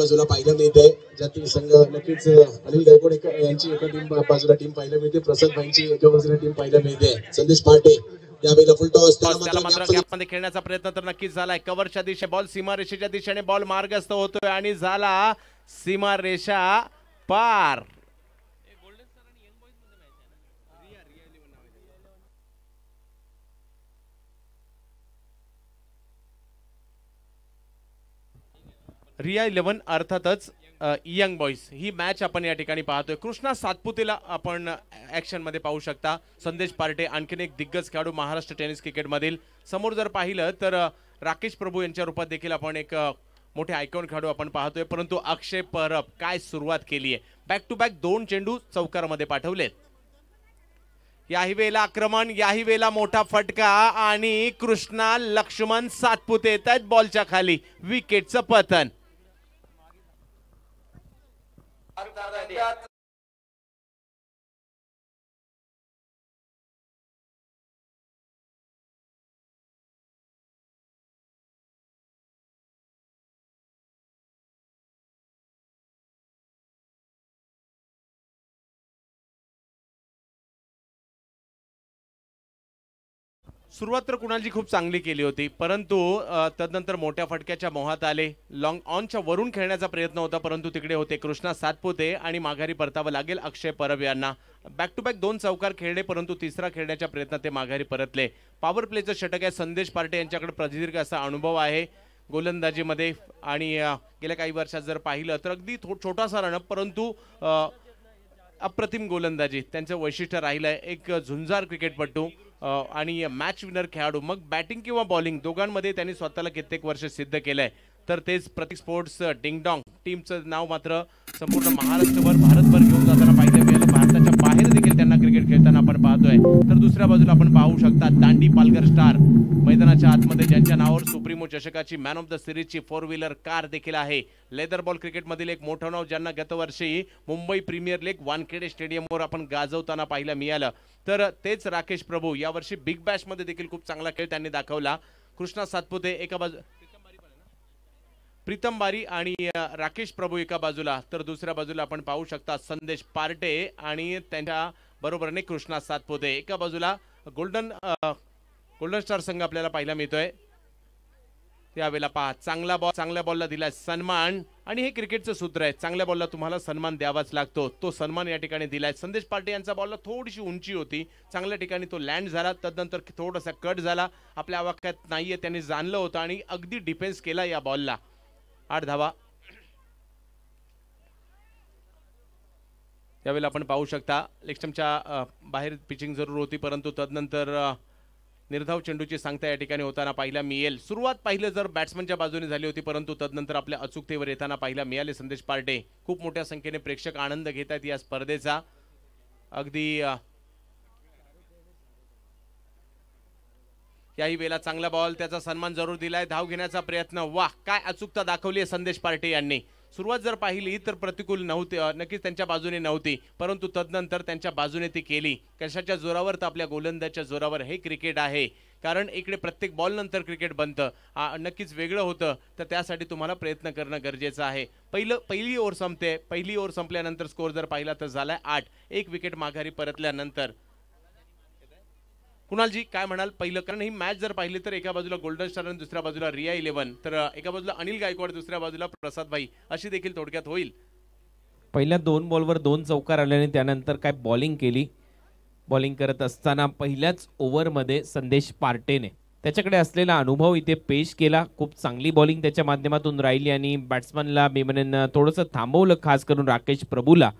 बाजूला पाहायला मिळते ज्या तीन संघ नक्कीच अनिल गायकवाड यांची एका टीम बाजूला टीम पाहायला मिळते प्रसाद भाईची एका बाजूला टीम पाहायला मिळते संदेश पाटे फुल टॉस मात्र खेळण्याचा प्रयत्न तर नक्कीच झालाय कव्हरच्या दिशे बॉल सीमारेषेच्या दिशेने बॉल मार्गस्थ होतोय आणि झाला सीमारेषा पार रिया इलेवन अर्थातच यंग बॉईज ही मॅच आपण या ठिकाणी पाहतोय कृष्णा सातपुतेला आपण मध्ये पाहू शकता संदेश पार्टे आणखीन एक दिग्गज खेळाडू महाराष्ट्र टेनिस क्रिकेटमधील समोर जर पाहिलं तर राकेश प्रभू यांच्या रूपात देखील आपण एक मोठे आयकॉन खेळाडू आपण पाहतोय परंतु अक्षय परब काय सुरुवात केली आहे बॅक टू बॅक दोन चेंडू चौकारामध्ये पाठवलेत याही वेळेला आक्रमण याही वेळेला मोठा फटका आणि कृष्णा लक्ष्मण सातपुते येत आहेत बॉलच्या खाली विकेटचं पतन Arda Arda सुरुवात तर कुणालजी खूप चांगली केली होती परंतु तदनंतर मोठ्या फटक्याच्या मोहात आले लॉंग ऑनच्या वरून खेळण्याचा प्रयत्न होता परंतु तिकडे होते कृष्णा सातपुते आणि माघारी परतावं लागेल अक्षय परब यांना बॅक टू बॅक दोन चौकार खेळले परंतु तिसरा खेळण्याच्या प्रयत्नात ते माघारी परतले पॉवर प्लेचं षटक आहे संदेश पार्टे यांच्याकडे प्रदीर्घ असा अनुभव आहे गोलंदाजीमध्ये आणि गेल्या काही वर्षात जर पाहिलं तर अगदी थो छोटासा रणप परंतु अप्रतिम गोलंदाजी त्यांचं वैशिष्ट्य राहिलंय एक झुंजार क्रिकेटपटू आणि मॅच विनर खेळाडू मग बॅटिंग किंवा बॉलिंग दोघांमध्ये त्यांनी स्वतःला कित्येक वर्ष सिद्ध केलंय तर तेच प्रतीक स्पोर्ट्स डिंगडॉंग टीमचं नाव मात्र संपूर्ण महाराष्ट्रभर तर दुसऱ्या बाजूला आपण पाहू शकता दांडी पालघर स्टार मैदानाच्या आतमध्ये ज्यांच्या नावावर सुप्रीमो चषकाची मॅन ऑफ द सिरीजची फोर व्हीलर कार देखील आहे लेदर बॉल क्रिकेटमधील एक मोठं नाव ज्यांना गतवर्षी मुंबई प्रीमियर लीग वानखेडे स्टेडियमवर आपण गाजवताना पाहिलं मिळालं तर तेच राकेश प्रभू यावर्षी बिग बॅश मध्ये देखील खूप चांगला खेळ त्यांनी दाखवला कृष्णा सातपुते एका बाजू प्रीतम बारी आणि राकेश प्रभू एका बाजूला तर दुसऱ्या बाजूला आपण पाहू शकता संदेश पार्टे आणि त्यांच्या बरोबरने कृष्णा सातपुते एका बाजूला गोल्डन गोल्डन स्टार संघ आपल्याला पाहायला मिळतोय त्यावेळेला पहा चांगला बॉल चांगल्या बॉलला दिलाय सन्मान आणि हे क्रिकेटचं सूत्र आहे चांगल्या बॉलला तुम्हाला सन्मान द्यावाच लागतो तो सन्मान या ठिकाणी दिलाय संदेश पार्टे यांचा बॉल थोडीशी उंची होती चांगल्या ठिकाणी तो लँड झाला तदनंतर थोडासा कट झाला आपल्या आवाक्यात नाहीये त्यांनी जाणलं होतं आणि अगदी डिफेन्स केला या बॉलला आठ धावा यावेळेला आपण पाहू शकता लेक्स्टमच्या बाहेर पिचिंग जरूर होती परंतु तदनंतर निर्धाव चेंडूची सांगता या ठिकाणी होताना पाहिला मिळेल सुरुवात पाहिलं जर बॅट्समनच्या बाजूने झाली होती परंतु तदनंतर आपल्या अचूकतेवर येताना पाहिला मिळाले संदेश पार्टे खूप मोठ्या संख्येने प्रेक्षक आनंद घेत आहेत या स्पर्धेचा अगदी याही वेळेला चांगला बॉल त्याचा सन्मान जरूर दिलाय धाव घेण्याचा प्रयत्न वा काय अचूकता दाखवली आहे संदेश पार्टे यांनी सुरुवात जर पाहिली तर प्रतिकूल नव्हती नक्कीच त्यांच्या बाजूने नव्हती परंतु तदनंतर त्यांच्या बाजूने ती केली कशाच्या जोरावर तर आपल्या गोलंदाजच्या जोरावर हे क्रिकेट आहे कारण इकडे प्रत्येक बॉलनंतर क्रिकेट बनतं नक्कीच वेगळं होतं तर त्यासाठी तुम्हाला प्रयत्न करणं गरजेचं आहे पहिलं पहिली ओव्हर संपते पहिली ओव्हर संपल्यानंतर स्कोर जर पाहिला तर झाला आठ एक विकेट माघारी परतल्यानंतर कुणाल जी काय म्हणाल पहिलं कारण ही मॅच जर पाहिली तर एका बाजूला गोल्डन स्टार आणि दुसऱ्या बाजूला रिया इलेव्हन तर एका बाजूला अनिल गायकवाड दुसऱ्या बाजूला प्रसाद भाई अशी देखील थोडक्यात होईल पहिल्या दोन बॉलवर दोन चौकार आले आणि त्यानंतर काय बॉलिंग केली बॉलिंग करत असताना पहिल्याच ओव्हरमध्ये संदेश पार्टेने त्याच्याकडे असलेला अनुभव इथे पेश केला खूप चांगली बॉलिंग त्याच्या माध्यमातून राहिली आणि बॅट्समनला बिमनेनं थोडंसं थांबवलं खास करून राकेश प्रभूला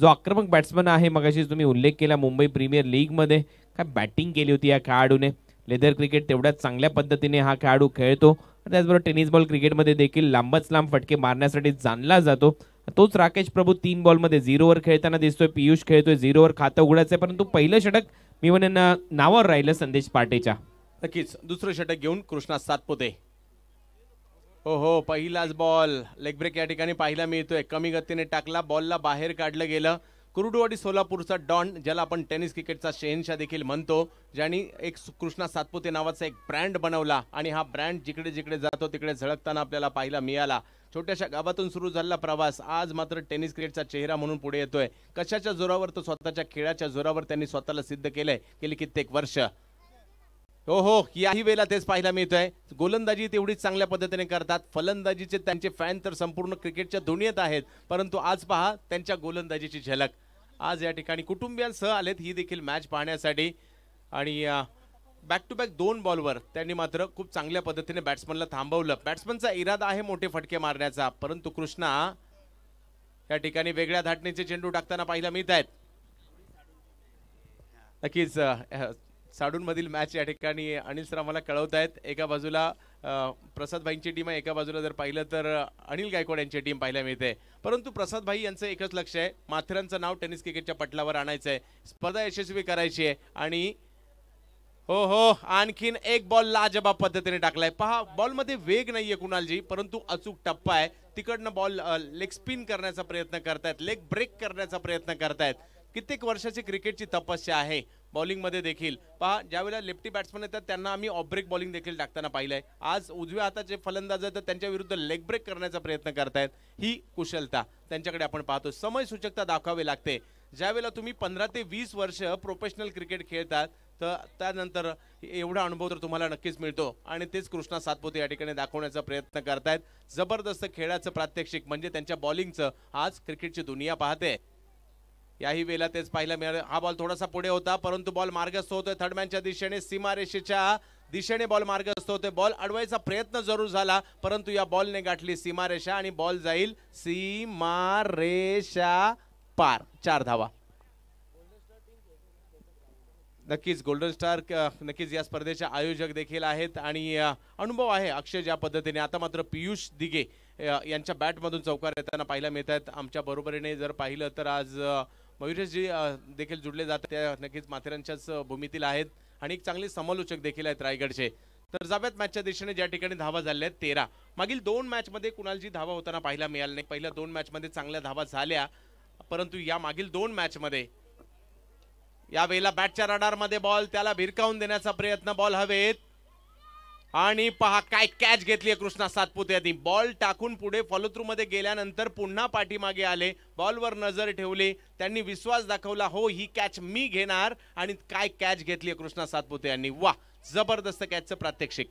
जो आक्रमक बॅट्समन आहे मगाशी तुम्ही उल्लेख केला मुंबई प्रीमियर लीगमध्ये काय बॅटिंग केली होती या खेळाडूने लेदर क्रिकेट तेवढ्याच चांगल्या पद्धतीने हा खेळाडू खेळतो त्याचबरोबर टेनिस बॉल क्रिकेटमध्ये देखील लांबच लांब फटके मारण्यासाठी जाणला जातो तोच राकेश प्रभू तीन बॉलमध्ये झिरोवर खेळताना दिसतोय पियुष खेळतोय झिरोवर खातं उघडायचं आहे परंतु पहिलं षटक मी म्हणेन नावावर राहिलं संदेश पाटेच्या नक्कीच दुसरं षटक घेऊन कृष्णा सातपुते हो हो पहिलाच बॉल लेग ब्रेक या ठिकाणी पाहायला मिळतोय कमी गतीने टाकला बॉलला बाहेर काढलं गेलं कुरुडवाडी सोलापूरचा डॉन ज्याला आपण टेनिस क्रिकेटचा शहनशा देखील म्हणतो ज्यांनी एक कृष्णा सातपुते नावाचा एक ब्रँड बनवला आणि हा ब्रँड जिकडे जिकडे जातो तिकडे झळकताना आपल्याला पाहायला मिळाला छोट्याशा गावातून सुरू झालेला प्रवास आज मात्र टेनिस क्रिकेटचा चेहरा म्हणून पुढे येतोय कशाच्या जोरावर तो स्वतःच्या खेळाच्या जोरावर त्यांनी स्वतःला सिद्ध केलंय गेली कित्येक वर्ष हो हो याही वेळेला तेच पाहायला आहे गोलंदाजी तेवढीच चांगल्या पद्धतीने करतात फलंदाजीचे त्यांचे फॅन तर संपूर्ण क्रिकेटच्या दुनियेत आहेत परंतु आज पहा त्यांच्या गोलंदाजीची झलक आज या ठिकाणी कुटुंबियांसह आलेत ही देखील मॅच पाहण्यासाठी आणि बॅक टू बॅक दोन बॉलवर त्यांनी मात्र खूप चांगल्या पद्धतीने बॅट्समनला थांबवलं बॅट्समनचा इरादा आहे मोठे फटके मारण्याचा परंतु कृष्णा या ठिकाणी वेगळ्या धाटणीचे चेंडू टाकताना पाहायला मिळत आहेत नक्कीच मधील मॅच या ठिकाणी अनिल सर आम्हाला कळवत आहेत एका बाजूला प्रसादभाईंची टीम आहे एका बाजूला जर पाहिलं तर अनिल गायकवाड यांची टीम पाहायला मिळते परंतु प्रसादभाई यांचं एकच लक्ष आहे माथेरानचं नाव टेनिस क्रिकेटच्या पटलावर आणायचं आहे स्पर्धा यशस्वी करायची आहे आणि हो हो आणखीन एक बॉल लाजबाब पद्धतीने टाकलाय पहा बॉलमध्ये वेग नाहीये कुणालजी परंतु अचूक टप्पा आहे तिकडनं बॉल लेग स्पिन करण्याचा प्रयत्न करतायत लेग ब्रेक करण्याचा प्रयत्न करतायत कित्येक वर्षाची क्रिकेटची तपस्या आहे बॉलिंगमध्ये देखील पहा ज्यावेळेला लेफ्टी बॅट्समन येतात त्यांना आम्ही ब्रेक बॉलिंग देखील टाकताना पाहिलं आहे आज उजव्या हाताचे फलंदाज आहेत तर त्यांच्या विरुद्ध लेग ब्रेक करण्याचा प्रयत्न करतायत ही कुशलता त्यांच्याकडे आपण पाहतो समय सूचकता दाखवावी लागते ज्यावेळेला तुम्ही पंधरा ते वीस वर्ष प्रोफेशनल क्रिकेट खेळतात तर त्यानंतर एवढा अनुभव तर तुम्हाला नक्कीच मिळतो आणि तेच कृष्णा सातपुते या ठिकाणी दाखवण्याचा प्रयत्न करतायत जबरदस्त खेळाचं प्रात्यक्षिक म्हणजे त्यांच्या बॉलिंगचं आज क्रिकेटची दुनिया पाहते याही वेळेला तेच पाहायला मिळालं हा बॉल थोडासा पुढे होता परंतु बॉल मार्गस्थ होतोय थर्डमॅनच्या दिशेने सीमारेषेच्या दिशेने बॉल मार्गस्थ होते बॉल अडवायचा प्रयत्न जरूर झाला परंतु या बॉलने गाठली सीमारेषा आणि बॉल जाईल सीमारेषा पार चार धावा नक्कीच गोल्डन स्टार नक्कीच या स्पर्धेचे आयोजक देखील आहेत आणि अनुभव आहे अक्षय ज्या पद्धतीने आता मात्र पियुष दिघे यांच्या बॅटमधून चौकार येताना पाहायला मिळत आहेत आमच्या बरोबरीने जर पाहिलं तर आज मयुरेशजी देखील जुडले जातात त्या नक्कीच माथेरानच्याच भूमीतील आहेत आणि एक चांगले समालोचक देखील आहेत रायगडचे तर जाव्यात मॅचच्या दिशेने ज्या ठिकाणी धावा झाले आहेत तेरा मागील दोन मॅचमध्ये जी धावा होताना पाहायला मिळाला नाही पहिल्या दोन मॅचमध्ये चांगल्या धावा झाल्या परंतु या मागील दोन या यावेळेला बॅटच्या रडारमध्ये बॉल त्याला भिरकावून देण्याचा प्रयत्न बॉल हवेत आणि पहा काय कॅच घेतली कृष्णा सातपुते यांनी बॉल टाकून पुढे फॉलो थ्रू मध्ये गेल्यानंतर पुन्हा पाठीमागे आले बॉलवर नजर ठेवली त्यांनी विश्वास दाखवला हो ही कॅच मी घेणार आणि काय कॅच घेतली कृष्णा सातपुते यांनी वा जबरदस्त कॅचचं प्रात्यक्षिक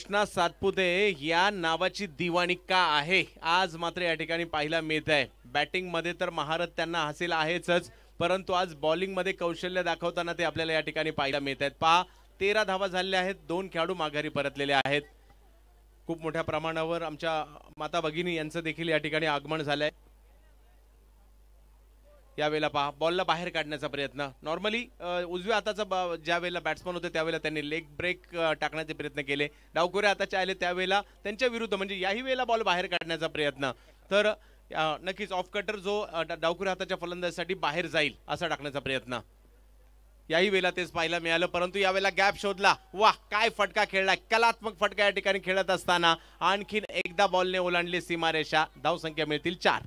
कृष्णा सातपुते या नावाची दिवाणी का आहे आज मात्र या ठिकाणी पाहायला मिळत आहे बॅटिंगमध्ये तर महारत त्यांना हासिल आहेच परंतु आज बॉलिंगमध्ये कौशल्य दाखवताना ते आपल्याला या ठिकाणी पाहायला मिळत आहेत पहा तेरा धावा झालेल्या आहेत दोन खेळाडू माघारी परतलेले आहेत खूप मोठ्या प्रमाणावर आमच्या माता भगिनी यांचं देखील या ठिकाणी आगमन झालंय यावेळेला पहा बॉलला बाहेर काढण्याचा प्रयत्न नॉर्मली उजव्या हाताचा ज्या वेळेला बॅट्समन होते त्यावेळेला त्यांनी लेग ब्रेक टाकण्याचे प्रयत्न केले डावखोरे हाताचे आले त्यावेळेला त्यांच्या विरुद्ध म्हणजे याही वेळेला बॉल बाहेर काढण्याचा प्रयत्न तर नक्कीच ऑफ कटर जो डावकुरे हाताच्या फलंदाजीसाठी बाहेर जाईल असा टाकण्याचा प्रयत्न याही वेळेला तेच पाहायला मिळालं परंतु यावेळेला गॅप शोधला वा काय फटका खेळला कलात्मक फटका या ठिकाणी खेळत असताना आणखीन एकदा बॉलने ओलांडली सीमारेषा धावसंख्या मिळतील चार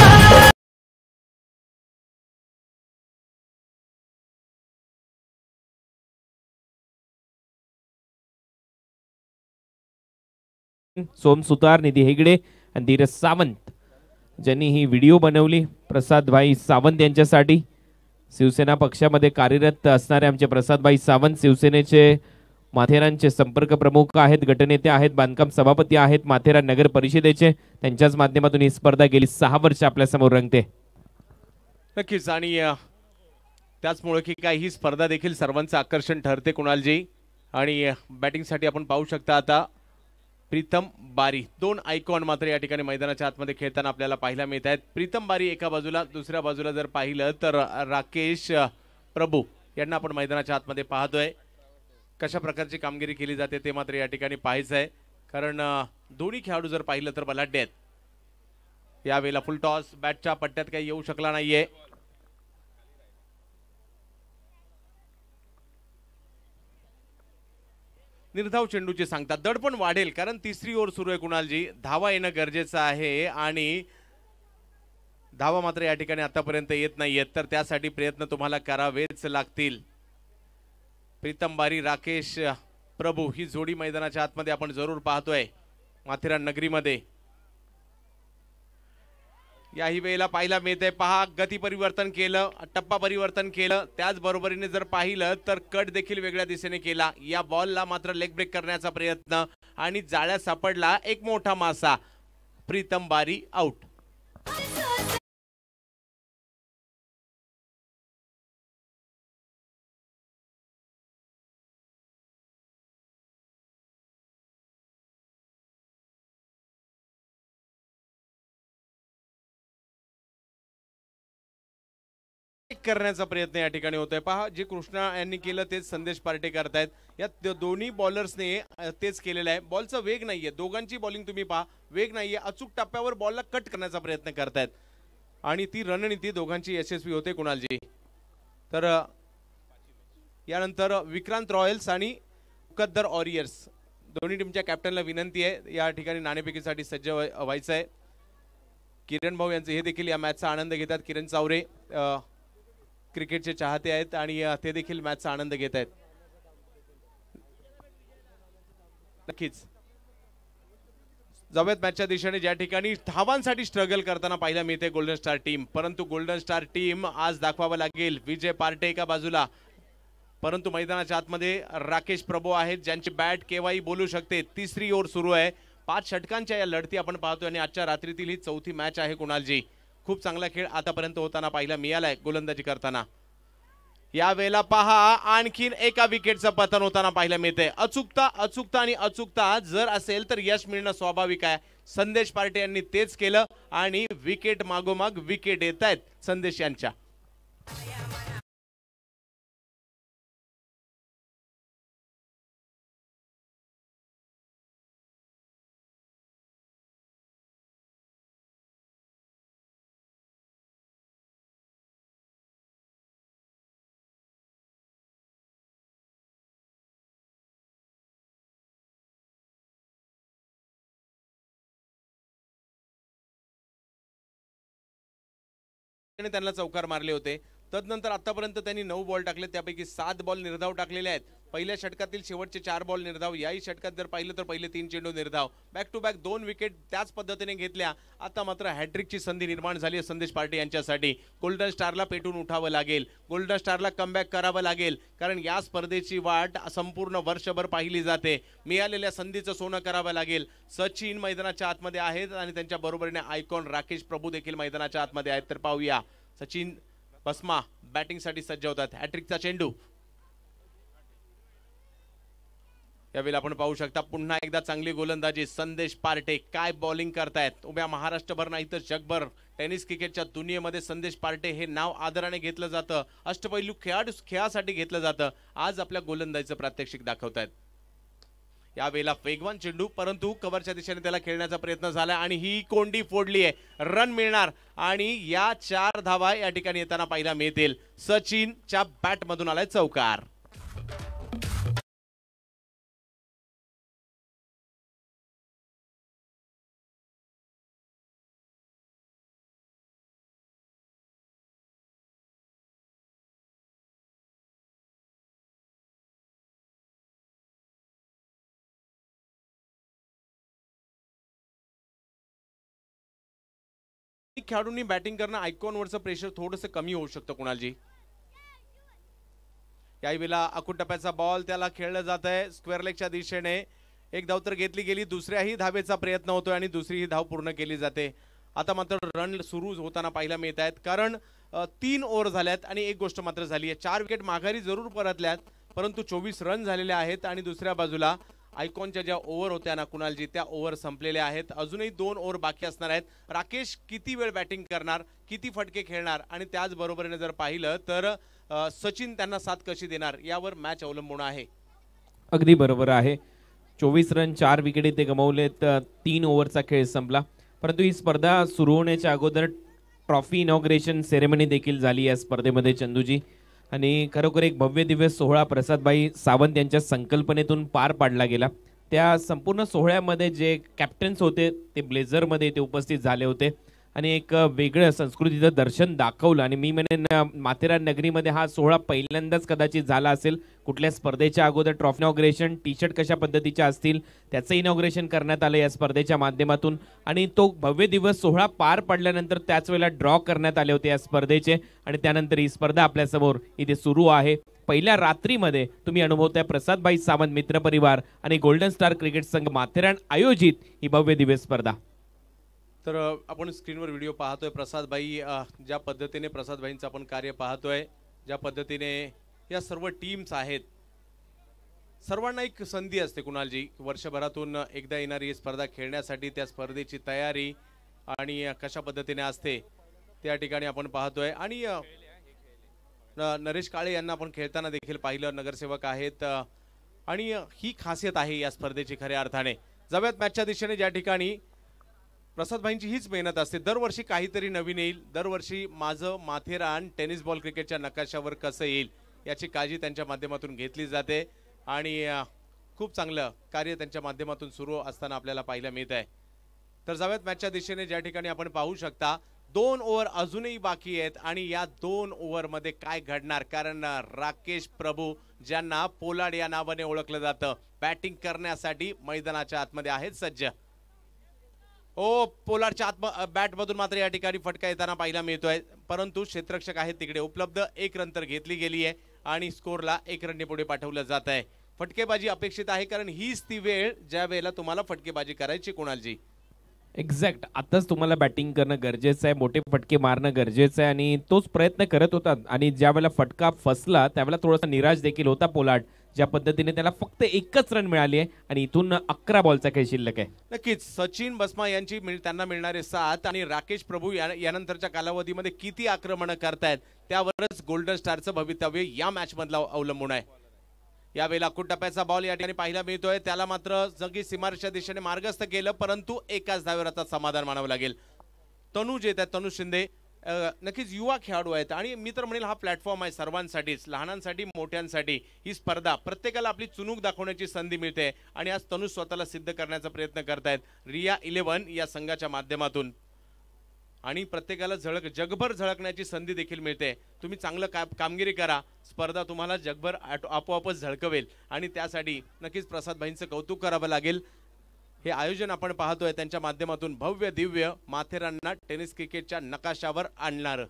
सोमसुतार निधी हेगडे आणि धीरज सावंत ज्यांनी ही व्हिडिओ बनवली प्रसादभाई सावंत यांच्यासाठी शिवसेना पक्षामध्ये कार्यरत असणारे आमचे प्रसादभाई सावंत शिवसेनेचे माथेरानचे संपर्क प्रमुख आहेत गटनेते आहेत बांधकाम सभापती आहेत माथेरान नगर परिषदेचे त्यांच्याच माध्यमातून ही स्पर्धा गेली सहा वर्ष आपल्यासमोर रंगते नक्कीच आणि त्याचमुळे की काय ही स्पर्धा देखील सर्वांचं आकर्षण ठरते कुणालजी आणि बॅटिंगसाठी आपण पाहू शकता आता प्रीतम बारी दोन आयकॉन मात्र या ठिकाणी मैदानाच्या आतमध्ये खेळताना आपल्याला पाहायला मिळत आहेत प्रीतम बारी एका बाजूला दुसऱ्या बाजूला जर पाहिलं तर राकेश प्रभू यांना आपण मैदानाच्या आतमध्ये पाहतोय कशा प्रकारची कामगिरी केली जाते ते मात्र या ठिकाणी पाहायचं आहे कारण दोन्ही खेळाडू जर पाहिलं तर बलाढ्य आहेत यावेळेला फुल टॉस बॅटच्या पट्ट्यात काही येऊ शकला नाहीये निर्धाव चेंडूचे सांगतात दडपण वाढेल कारण तिसरी ओर सुरू आहे कुणालजी धावा येणं गरजेचं आहे आणि धावा मात्र या ठिकाणी आतापर्यंत येत नाहीयेत तर त्यासाठी प्रयत्न तुम्हाला करावेच लागतील प्रीतम बारी राकेश प्रभू ही जोडी मैदानाच्या आतमध्ये आपण जरूर पाहतोय माथेरान नगरीमध्ये याही वेळेला पाहायला मिळते पहा गती परिवर्तन केलं टप्पा परिवर्तन केलं त्याचबरोबरीने जर पाहिलं तर कट देखील वेगळ्या दिशेने केला या बॉलला मात्र लेग ब्रेक करण्याचा प्रयत्न आणि जाळ्या सापडला एक मोठा मासा प्रीतम बारी आऊट करण्याचा प्रयत्न या ठिकाणी होतोय पहा जे कृष्णा यांनी केलं तेच संदेश पार्टे करतायत या दोन्ही बॉलर्सने तेच केलेलं आहे बॉलचा वेग नाहीये दोघांची बॉलिंग तुम्ही पहा वेग नाहीये अचूक टप्प्यावर बॉलला कट करण्याचा प्रयत्न करतायत आणि ती रणनीती दोघांची यशस्वी होते कुणालजी तर यानंतर विक्रांत रॉयल्स आणि मुकद्दर ऑरियर्स दोन्ही टीमच्या कॅप्टनला विनंती आहे या ठिकाणी नाणेफेकीसाठी सज्ज व्हायचं आहे किरण भाऊ यांचं हे देखील या मॅचचा आनंद घेतात किरण चावरे क्रिकेटचे चाहते आहेत आणि ते देखील मॅचचा आनंद घेत आहेत नक्कीच जाऊयात मॅचच्या दिशेने ज्या ठिकाणी धावांसाठी स्ट्रगल करताना मी मिळते गोल्डन स्टार टीम परंतु गोल्डन स्टार टीम आज दाखवावं लागेल विजय पार्टे एका बाजूला परंतु मैदानाच्या आतमध्ये राकेश प्रभू आहेत ज्यांची बॅट केव्हाही बोलू शकते तिसरी ओर सुरू आहे पाच षटकांच्या या लढती आपण पाहतोय आणि आजच्या रात्रीतील ही चौथी मॅच आहे कुणालजी खूप चांगला खेळ आतापर्यंत होताना पाहिला मिळालाय गोलंदाजी करताना यावेळेला पहा आणखीन एका विकेटचं पतन होताना पाहायला मिळते अचूकता अचूकता आणि अचूकता जर असेल तर यश मिळणं स्वाभाविक आहे संदेश पार्टे यांनी तेच केलं आणि विकेट मागोमाग विकेट येत आहेत संदेश यांच्या त्यांना चौकार मारले होते तदनंतर आतापर्यंत त्यांनी नऊ बॉल टाकले त्यापैकी सात बॉल निर्धाव टाकलेले आहेत पहिल्या षटकातील शेवटचे चार बॉल निर्धाव याही षटकात जर पाहिलं तर पहिले तीन चेंडू निर्धाव बॅक टू बॅक दोन विकेट त्याच पद्धतीने घेतल्या आता मात्र हॅट्रिकची संधी निर्माण झाली आहे संदेश पार्टी यांच्यासाठी गोल्डन स्टारला पेटून उठावं लागेल गोल्डन स्टारला कमबॅक करावं लागेल कारण या स्पर्धेची वाट संपूर्ण वर्षभर पाहिली जाते मिळालेल्या संधीचं सोनं करावं लागेल सचिन मैदानाच्या आतमध्ये आहेत आणि त्यांच्या बरोबरीने आयकॉन राकेश प्रभू देखील मैदानाच्या आतमध्ये आहेत तर पाहूया सचिन भस्मा बॅटिंगसाठी सज्ज होतात हॅट्रिकचा चेंडू यावेळी आपण पाहू शकता पुन्हा एकदा चांगली गोलंदाजी संदेश पार्टे काय बॉलिंग करतायत उभ्या महाराष्ट्रभर नाही तर जगभर टेनिस क्रिकेटच्या दुनियेमध्ये संदेश पार्टे हे नाव आदराने घेतलं जातं अष्टपैलू खेळाडू खेळासाठी घेतलं जातं आज आपल्या गोलंदाजीचं प्रात्यक्षिक दाखवतायत यावेळेला वेगवान चेंडू परंतु कव्हरच्या दिशेने त्याला खेळण्याचा प्रयत्न झाला आणि ही कोंडी फोडली आहे रन मिळणार आणि या चार धावा या ठिकाणी येताना पाहायला मिळतील सचिनच्या बॅटमधून आलाय चौकार खेळाडूंनी बॅटिंग करणं आयकॉनवरचं प्रेशर थोडस कमी होऊ शकतं कुणालजी याही वेळेला टप्प्याचा बॉल त्याला खेळलं जात आहे स्क्वेअर लेगच्या दिशेने एक धाव तर घेतली गेली दुसऱ्याही धावेचा प्रयत्न होतोय आणि दुसरीही धाव पूर्ण केली जाते आता मात्र रन सुरू होताना पाहायला मिळत आहेत कारण तीन ओव्हर झाल्यात आणि एक गोष्ट मात्र झाली आहे चार विकेट माघारी जरूर परतल्यात परंतु चोवीस रन झालेले आहेत आणि दुसऱ्या बाजूला आयकॉनच्या ज्या ओव्हर होत्या ना कुणालजी त्या ओव्हर संपलेल्या आहेत अजूनही दोन ओव्हर बाकी असणार आहेत राकेश किती वेळ बॅटिंग करणार किती फटके खेळणार आणि त्याचबरोबरीने जर पाहिलं तर सचिन त्यांना साथ कशी देणार यावर मॅच अवलंबून आहे अगदी बरोबर आहे चोवीस रन चार विकेट ते गमावलेत तीन ओव्हरचा खेळ संपला परंतु ही स्पर्धा सुरू होण्याच्या अगोदर ट्रॉफी इनॉग्रेशन सेरेमनी देखील झाली या स्पर्धेमध्ये चंदूजी आणि खरोखर एक भव्य दिव्य सोहळा प्रसादबाई सावंत यांच्या संकल्पनेतून पार पाडला गेला त्या संपूर्ण सोहळ्यामध्ये जे कॅप्टन्स होते ते ब्लेझरमध्ये ते उपस्थित झाले होते आणि एक वेगळं संस्कृतीचं दर्शन दाखवलं आणि मी म्हणेन माथेरान नगरीमध्ये हा सोहळा पहिल्यांदाच कदाचित झाला असेल कुठल्या स्पर्धेच्या अगोदर ट्रॉफी इनॉग्रेशन टी शर्ट कशा पद्धतीच्या असतील त्याचं इनॉग्रेशन करण्यात आलं या स्पर्धेच्या माध्यमातून आणि तो भव्य दिवस सोहळा पार पडल्यानंतर त्याच वेळेला ड्रॉ करण्यात आले होते या स्पर्धेचे आणि त्यानंतर ही स्पर्धा आपल्यासमोर इथे सुरू आहे पहिल्या रात्रीमध्ये तुम्ही अनुभवताय प्रसादबाई सावंत मित्र परिवार आणि गोल्डन स्टार क्रिकेट संघ माथेरान आयोजित ही भव्य दिवस स्पर्धा तर आपण स्क्रीनवर व्हिडिओ पाहतोय प्रसादबाई ज्या पद्धतीने प्रसादबाईंचं आपण कार्य पाहतोय ज्या पद्धतीने या सर्व टीम्स आहेत सर्वांना एक संधी असते कुणालजी वर्षभरातून एकदा येणारी ही स्पर्धा खेळण्यासाठी त्या स्पर्धेची तयारी आणि कशा पद्धतीने असते त्या ठिकाणी आपण पाहतोय आणि नरेश काळे यांना आपण खेळताना देखील पाहिलं नगरसेवक आहेत आणि ही खासियत आहे या स्पर्धेची खऱ्या अर्थाने जाव्यात मॅचच्या दिशेने ज्या ठिकाणी प्रसादभाईंची हीच मेहनत असते दरवर्षी काहीतरी नवीन येईल दरवर्षी माझं माथेरान टेनिस बॉल क्रिकेटच्या नकाशावर कसं येईल याची काळजी त्यांच्या माध्यमातून घेतली जाते आणि खूप चांगलं कार्य त्यांच्या माध्यमातून सुरू असताना आपल्याला पाहायला मिळत आहे तर जाव्यात मॅचच्या दिशेने ज्या ठिकाणी आपण पाहू शकता दोन ओव्हर अजूनही बाकी आहेत आणि या दोन ओव्हरमध्ये काय घडणार कारण राकेश प्रभू ज्यांना पोलाड या नावाने ओळखलं जातं बॅटिंग करण्यासाठी मैदानाच्या आतमध्ये आहेत सज्ज ओ पोलाडच्या आत बॅटमधून मात्र या ठिकाणी फटका येताना पाहायला मिळतोय परंतु क्षेत्रक्षक आहेत तिकडे उपलब्ध एक रन तर घेतली गेली आहे आणि स्कोरला एक रनने पुढे पाठवलं जात आहे फटकेबाजी अपेक्षित आहे कारण हीच ती वेळ ज्या वेळेला तुम्हाला फटकेबाजी करायची कुणालजी एक्झॅक्ट आताच तुम्हाला बॅटिंग करणं गरजेचं आहे मोठे फटके मारणं गरजेचं आहे आणि तोच प्रयत्न करत होता आणि ज्या वेळेला फटका फसला त्यावेळेला थोडासा निराश देखील होता पोलाड ज्या पद्धतीने त्याला फक्त एकच रन मिळाली आहे आणि इथून अकरा बॉलचा खेळ शिल्लक आहे नक्कीच सचिन बस्मा यांची त्यांना मिळणारे सात आणि राकेश प्रभू यानंतरच्या कालावधीमध्ये किती आक्रमण करतायत त्यावरच गोल्डन स्टारचं भवितव्य या मॅच मधला अवलंबून आहे यावेळेला कुठ टप्प्याचा बॉल या ठिकाणी पाहायला मिळतोय त्याला मात्र जगी सीमारेषा दिशेने मार्गस्थ केलं परंतु एकाच धावेवर आता समाधान मानावं लागेल तनुज येत आहेत तनु शिंदे नक्कीच युवा खेळाडू आहेत आणि मी तर म्हणेल हा प्लॅटफॉर्म आहे सर्वांसाठीच लहानांसाठी मोठ्यांसाठी ही स्पर्धा प्रत्येकाला आपली चुनूक दाखवण्याची संधी मिळते आणि आज तनु स्वतःला सिद्ध करण्याचा प्रयत्न करतायत रिया इलेव्हन या संघाच्या माध्यमातून आणि प्रत्येकाला झळक जगभर झळकण्याची संधी देखील मिळते तुम्ही चांगलं का कामगिरी करा स्पर्धा तुम्हाला जगभर आपोआपच झळकवेल आणि त्यासाठी नक्कीच प्रसादभाईंचं कौतुक करावं लागेल हे आयोजन आपण पाहतोय त्यांच्या माध्यमातून भव्य दिव्य माथेरांना टेनिस क्रिकेटच्या नकाशावर आणणार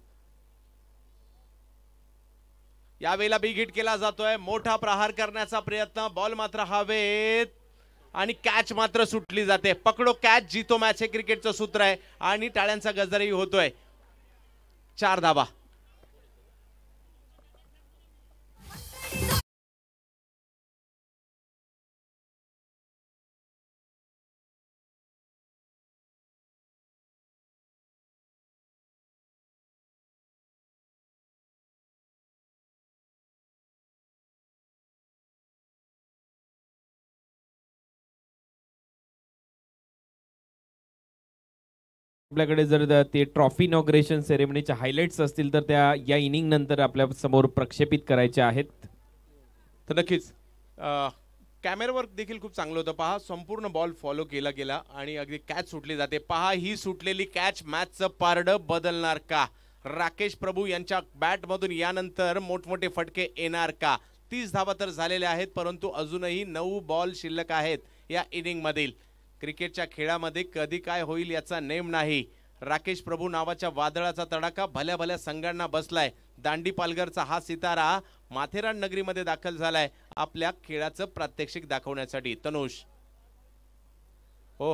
यावेळेला बी हिट केला जातोय मोठा प्रहार करण्याचा प्रयत्न बॉल मात्र हवेत आणि कॅच मात्र सुटली जाते पकडो कॅच जितो मॅच हे क्रिकेटचं सूत्र आहे आणि टाळ्यांचा गजरही होतोय चार धाबा आपल्याकडे जर ते ट्रॉफी इनॉग्रेशन सेरेमनीच्या हायलाइट्स असतील तर त्या या इनिंग नंतर आपल्या समोर प्रक्षेपित करायच्या आहेत तर नक्कीच वर्क देखील खूप चांगलं होतं पहा संपूर्ण बॉल फॉलो केला गेला आणि अगदी कॅच सुटली जाते पहा ही सुटलेली कॅच मॅचचं पारड बदलणार का राकेश प्रभू यांच्या बॅटमधून यानंतर मोठमोठे फटके येणार का तीस धावा तर झालेले आहेत परंतु अजूनही नऊ बॉल शिल्लक आहेत या इनिंगमधील क्रिकेटच्या खेळामध्ये कधी काय होईल याचा नेम नाही राकेश प्रभू नावाच्या वादळाचा तडाखा भल्या भल्या संघांना बसलाय दांडी पालघरचा हा सितारा माथेरान नगरीमध्ये दाखल झालाय आपल्या खेळाचं प्रात्यक्षिक दाखवण्यासाठी तनुष हो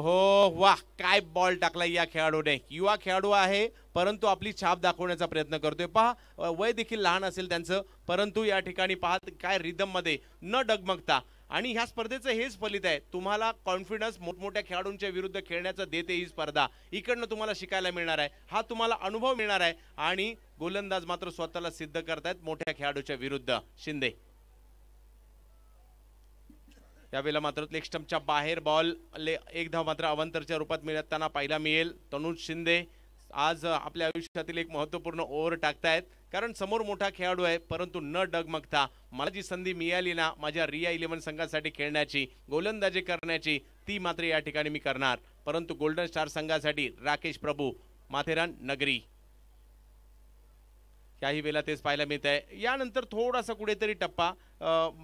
वा काय बॉल टाकलाय या खेळाडूने युवा खेळाडू आहे परंतु आपली छाप दाखवण्याचा प्रयत्न करतोय पहा वय देखील लहान असेल त्यांचं परंतु या ठिकाणी पाहत काय रिदम मध्ये न डगमगता आणि ह्या स्पर्धेचं हेच फलित आहे तुम्हाला कॉन्फिडन्स मोठमोठ्या खेळाडूंच्या विरुद्ध खेळण्याचं देते ही स्पर्धा इकडनं तुम्हाला शिकायला मिळणार आहे हा तुम्हाला अनुभव मिळणार आहे आणि गोलंदाज मात्र स्वतःला सिद्ध करतायत मोठ्या खेळाडूच्या विरुद्ध शिंदे त्यावेळेला मात्र लेक्स्टमच्या बाहेर बॉल ले एक धाव मात्र अवंतरच्या रूपात मिळताना पाहायला मिळेल तनुज शिंदे आज आपल्या आयुष्यातील एक महत्त्वपूर्ण ओव्हर टाकतायत कारण समोर मोठा खेळाडू आहे परंतु न डगमगता मला जी संधी मिळाली ना माझ्या रिया इलेव्हन संघासाठी खेळण्याची गोलंदाजी करण्याची ती मात्र या ठिकाणी मी करणार परंतु गोल्डन स्टार संघासाठी राकेश प्रभू माथेरान नगरी याही वेळेला तेच पाहायला मिळत आहे यानंतर थोडासा कुठेतरी टप्पा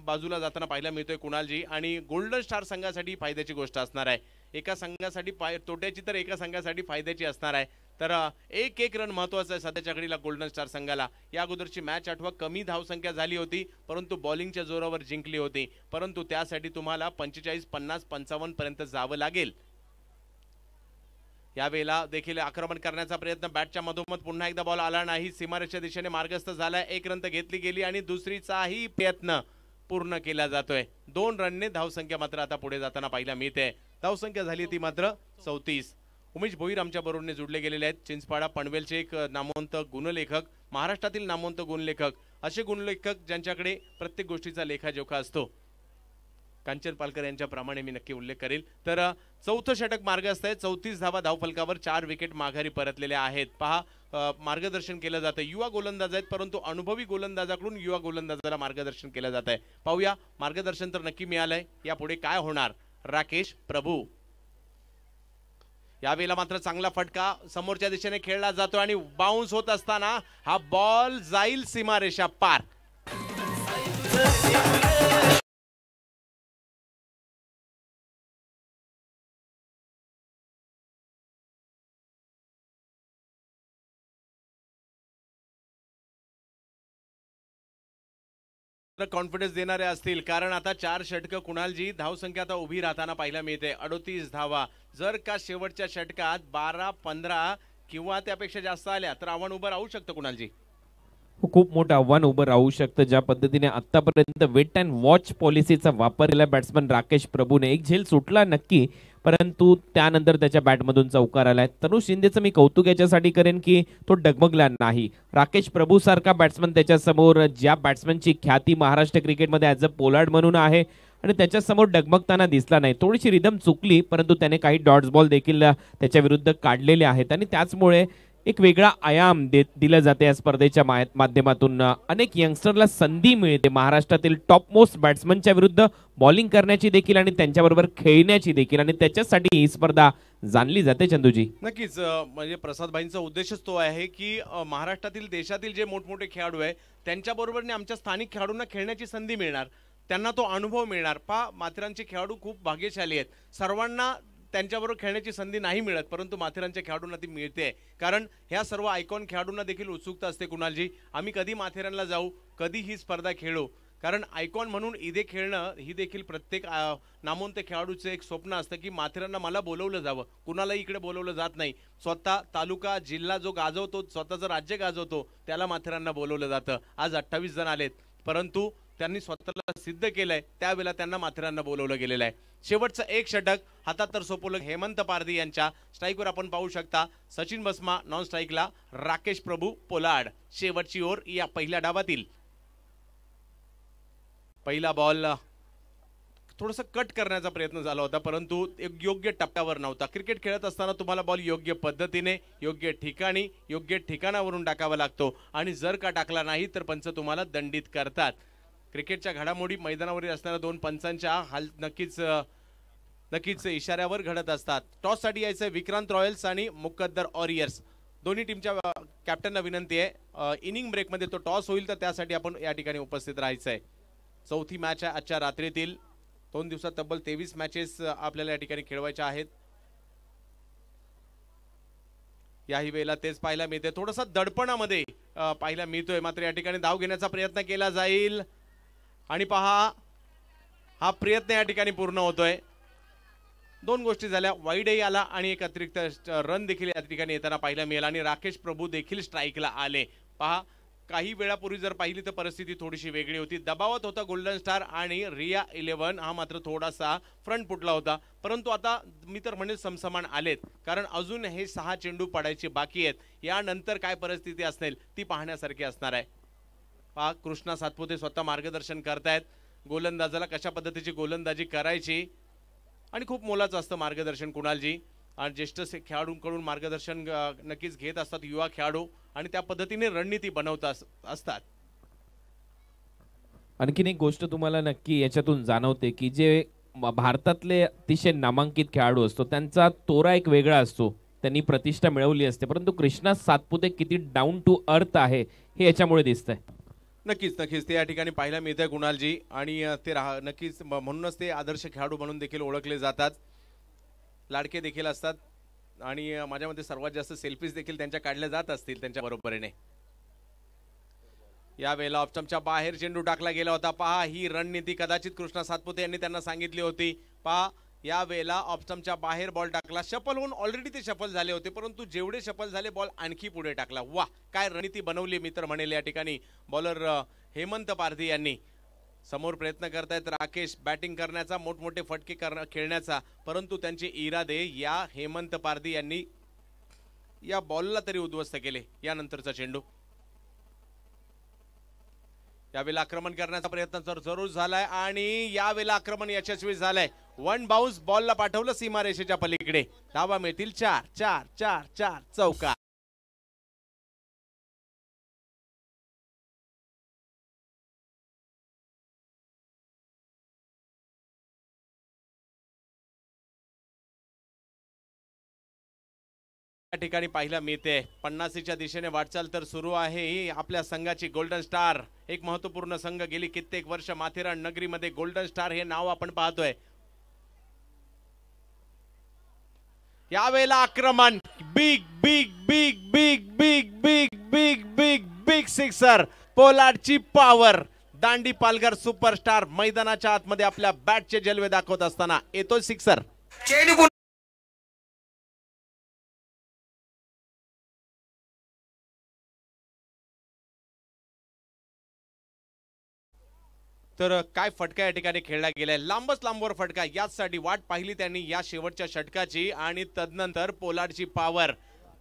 बाजूला जाताना पाहायला मिळतोय कुणालजी आणि गोल्डन स्टार संघासाठी फायद्याची गोष्ट असणार आहे एका संघासाठी पाय तोट्याची तर एका संघासाठी फायद्याची असणार आहे तर एक एक रन महत्वाचा आहे सध्याच्या घडीला गोल्डन स्टार संघाला या अगोदरची मॅच आठवा कमी धावसंख्या झाली होती परंतु बॉलिंगच्या जोरावर जिंकली होती परंतु त्यासाठी तुम्हाला पंचेचाळीस पन्नास पंचावन्न पर्यंत जावं लागेल यावेळेला देखील आक्रमण करण्याचा प्रयत्न बॅटच्या मधोमध पुन्हा एकदा बॉल आला नाही सीमारेच्या दिशेने मार्गस्थ झाला एक रन तर घेतली गेली आणि दुसरीचाही प्रयत्न पूर्ण केला जातोय दोन रनने धावसंख्या मात्र आता पुढे जाताना पाहिला मिळते धावसंख्या झाली ती मात्र चौतीस उमेश भोईर आमच्या बरोबरने जोडले गेलेले आहेत चिंचपाडा पनवेलचे एक नामवंत गुणलेखक महाराष्ट्रातील नामवंत गुणलेखक असे गुणलेखक ज्यांच्याकडे प्रत्येक गोष्टीचा लेखाजोखा असतो कांचन पालकर यांच्याप्रमाणे मी नक्की उल्लेख करेल तर चौथं षटक मार्गस्थ आहे चौतीस धावा धावफलकावर चार विकेट माघारी परतलेल्या आहेत पहा मार्गदर्शन केलं जातं युवा गोलंदाज आहेत परंतु अनुभवी गोलंदाजाकडून युवा गोलंदाजाला मार्गदर्शन केलं जात आहे पाहूया मार्गदर्शन तर नक्की मिळालंय यापुढे काय होणार राकेश प्रभू यावेळेला मात्र चांगला फटका समोरच्या दिशेने खेळला जातो आणि बाउन्स होत असताना हा बॉल जाईल सीमारेषा पार कॉन्फिडन्स देणारे असतील कारण आता चार षटकं कुणालजी धावसंख्या आता उभी राहताना पाहायला मिळते अडोतीस धावा जर का शेवटच्या षटकात बारा पंधरा किंवा त्यापेक्षा जास्त आल्या तर आव्हान उभं राहू शकतं कुणालजी खूप मोठं आव्हान उभं राहू शकतं ज्या पद्धतीने आतापर्यंत वेट अँड वॉच पॉलिसीचा वापर केला बॅट्समन राकेश प्रभूने एक झेल सुटला नक्की परंतु त्यानंतर त्याच्या बॅटमधून चौकार आलाय तनु शिंदेचं मी कौतुक याच्यासाठी करेन की तो डगमगला नाही राकेश प्रभू सारखा बॅट्समन त्याच्यासमोर ज्या बॅट्समनची ख्याती महाराष्ट्र क्रिकेटमध्ये ॲज अ पोलार्ड म्हणून आहे आणि त्याच्यासमोर डगमगताना दिसला नाही थोडीशी रिदम चुकली परंतु त्याने काही डॉट्स बॉल देखील त्याच्याविरुद्ध काढलेले आहेत आणि त्याचमुळे एक वेगळा आयाम देत दिला जाते या स्पर्धेच्या माध्यमातून अनेक यंगस्टरला संधी मिळते महाराष्ट्रातील टॉप मोस्ट बॅट्समनच्या विरुद्ध बॉलिंग करण्याची देखील आणि त्यांच्याबरोबर खेळण्याची देखील आणि त्याच्यासाठी ही स्पर्धा जाणली जाते चंदूजी नक्कीच म्हणजे प्रसाद भाईंचा उद्देशच तो आहे की महाराष्ट्रातील देशातील जे मोठमोठे खेळाडू आहे त्यांच्याबरोबर आमच्या स्थानिक खेळाडूंना खेळण्याची संधी मिळणार त्यांना तो अनुभव मिळणार पा मात्रांचे खेळाडू खूप भाग्यशाली आहेत सर्वांना त्यांच्याबरोबर खेळण्याची संधी नाही मिळत परंतु माथेरानच्या खेळाडूंना ती मिळते कारण ह्या सर्व आयकॉन खेळाडूंना देखील उत्सुकता असते कुणालजी आम्ही कधी माथेरानला जाऊ कधी ही स्पर्धा खेळू कारण आयकॉन म्हणून इथे खेळणं ही देखील प्रत्येक नामवंत खेळाडूचं एक स्वप्न असतं की माथेरांना मला बोलवलं जावं कुणालाही इकडे बोलवलं जात नाही स्वतः तालुका जिल्हा जो गाजवतो स्वतःचं राज्य गाजवतो त्याला माथेरांना बोलवलं जातं आज अठ्ठावीस जण आलेत परंतु त्यांनी स्वतःला सिद्ध केलंय त्यावेळेला त्यांना माथेरांना बोलवलं गेलेलं आहे शेवटचं एक षटक हातात तर सोपवलं हेमंत पारधी यांच्या स्ट्राईकवर आपण पाहू शकता सचिन बस्मा नॉन स्ट्राईकला राकेश प्रभू पोलाड शेवटची ओर या पहिल्या डावातील पहिला बॉल थोडस कट करण्याचा प्रयत्न झाला होता परंतु एक योग्य टप्प्यावर नव्हता क्रिकेट खेळत असताना तुम्हाला बॉल योग्य पद्धतीने योग्य ठिकाणी योग्य ठिकाणावरून टाकावा लागतो आणि जर का टाकला नाही तर पंच तुम्हाला दंडित करतात क्रिकेटच्या घडामोडी मैदानावरील असणाऱ्या दोन पंचांच्या हाल नक्कीच नक्कीच इशाऱ्यावर घडत असतात टॉससाठी यायचं विक्रांत रॉयल्स आणि मुकद्दर ऑरियर्स दोन्ही टीमच्या कॅप्टनला विनंती आहे इनिंग ब्रेकमध्ये तो टॉस होईल तर त्यासाठी आपण या ठिकाणी उपस्थित राहायचं आहे चौथी मॅच आहे आजच्या रात्रीतील दोन दिवसात तब्बल तेवीस मॅचेस आपल्याला या ठिकाणी खेळवायच्या आहेत याही वेळेला तेच पाहायला मिळते थोडासा दडपणामध्ये पाहायला मिळतोय मात्र या ठिकाणी धाव घेण्याचा प्रयत्न केला जाईल आणि पहा हा प्रयत्न या ठिकाणी पूर्ण होतोय दोन गोष्टी झाल्या वाईडही आला आणि एक अतिरिक्त रन देखील या ठिकाणी येताना पाहायला मिळेल आणि राकेश प्रभू देखील स्ट्राईकला आले पहा काही वेळापूर्वी जर पाहिली तर परिस्थिती थोडीशी वेगळी होती दबावत होता गोल्डन स्टार आणि रिया इलेव्हन हा मात्र थोडासा फ्रंट फुटला होता परंतु आता मी तर म्हणजे समसमान आलेत कारण अजून हे सहा चेंडू पडायचे बाकी आहेत यानंतर काय परिस्थिती असेल ती पाहण्यासारखी असणार आहे पहा कृष्णा सातपुते स्वतः मार्गदर्शन करतायत गोलंदाजाला कशा पद्धतीची गोलंदाजी करायची आणि खूप मोलाचं असतं मार्गदर्शन कुणालजी आणि ज्येष्ठ खेळाडूंकडून मार्गदर्शन नक्कीच घेत असतात युवा खेळाडू आणि त्या पद्धतीने रणनीती बनवत असतात आणखीन एक गोष्ट तुम्हाला नक्की याच्यातून जाणवते की जे भारतातले अतिशय नामांकित खेळाडू असतो त्यांचा तोरा एक वेगळा असतो त्यांनी प्रतिष्ठा मिळवली असते परंतु कृष्णा सातपुते किती डाऊन टू अर्थ आहे हे याच्यामुळे दिसतंय नक्कीच नक्कीच ते या ठिकाणी पाहायला मिळतंय कुणालजी आणि ते राहा नक्कीच म्हणूनच ते आदर्श खेळाडू म्हणून देखील ओळखले जातात लाडके देखील असतात आणि माझ्यामध्ये सर्वात जास्त सेल्फीज देखील त्यांच्या काढल्या जात असतील त्यांच्या बरोबरीने यावेळेला ऑप्शमच्या बाहेर चेंडू टाकला गेला होता पहा ही रणनीती कदाचित कृष्णा सातपुते यांनी त्यांना सांगितली होती पहा यावेळेला ऑप्स्टमच्या बाहेर बॉल टाकला शफल होऊन ऑलरेडी ते शफल झाले होते परंतु जेवढे शफल झाले बॉल आणखी पुढे टाकला वा काय रणनीती बनवली मित्र म्हणेल या ठिकाणी बॉलर हेमंत पारधी यांनी समोर प्रयत्न करतायत राकेश बॅटिंग करण्याचा मोठमोठे फटके कर खेळण्याचा परंतु त्यांचे इरादे या हेमंत पारधी यांनी या बॉलला तरी उद्ध्वस्त केले यानंतरचा चेंडू यावेळेला आक्रमण करण्याचा प्रयत्न तर जरूर झालाय आणि यावेळेला आक्रमण यशस्वी झालाय वन बाउन्स बॉलला पाठवलं सीमारेषेच्या पलीकडे धावा मिळतील चार चार चार चार चौका ठिकाणी पाहायला मिळते पन्नासीच्या दिशेने वाटचाल तर सुरू आहे ही आपल्या संघाची गोल्डन स्टार एक महत्वपूर्ण संघ गेली कित्येक वर्ष माथेरान नगरीमध्ये गोल्डन स्टार हे नाव आपण पाहतोय यावेळेला आक्रमण big big big big big big big big big sixer पोलाडची पॉवर दांडी पालघर सुपरस्टार मैदानाच्या आतमध्ये आपल्या बॅटचे जलवे दाखवत असताना येतो सिक्सर तर काय फटका या ठिकाणी खेळला गेलाय लांबच लांबवर फटका याचसाठी वाट पाहिली त्यांनी या शेवटच्या षटकाची आणि तदनंतर पोलाडची पावर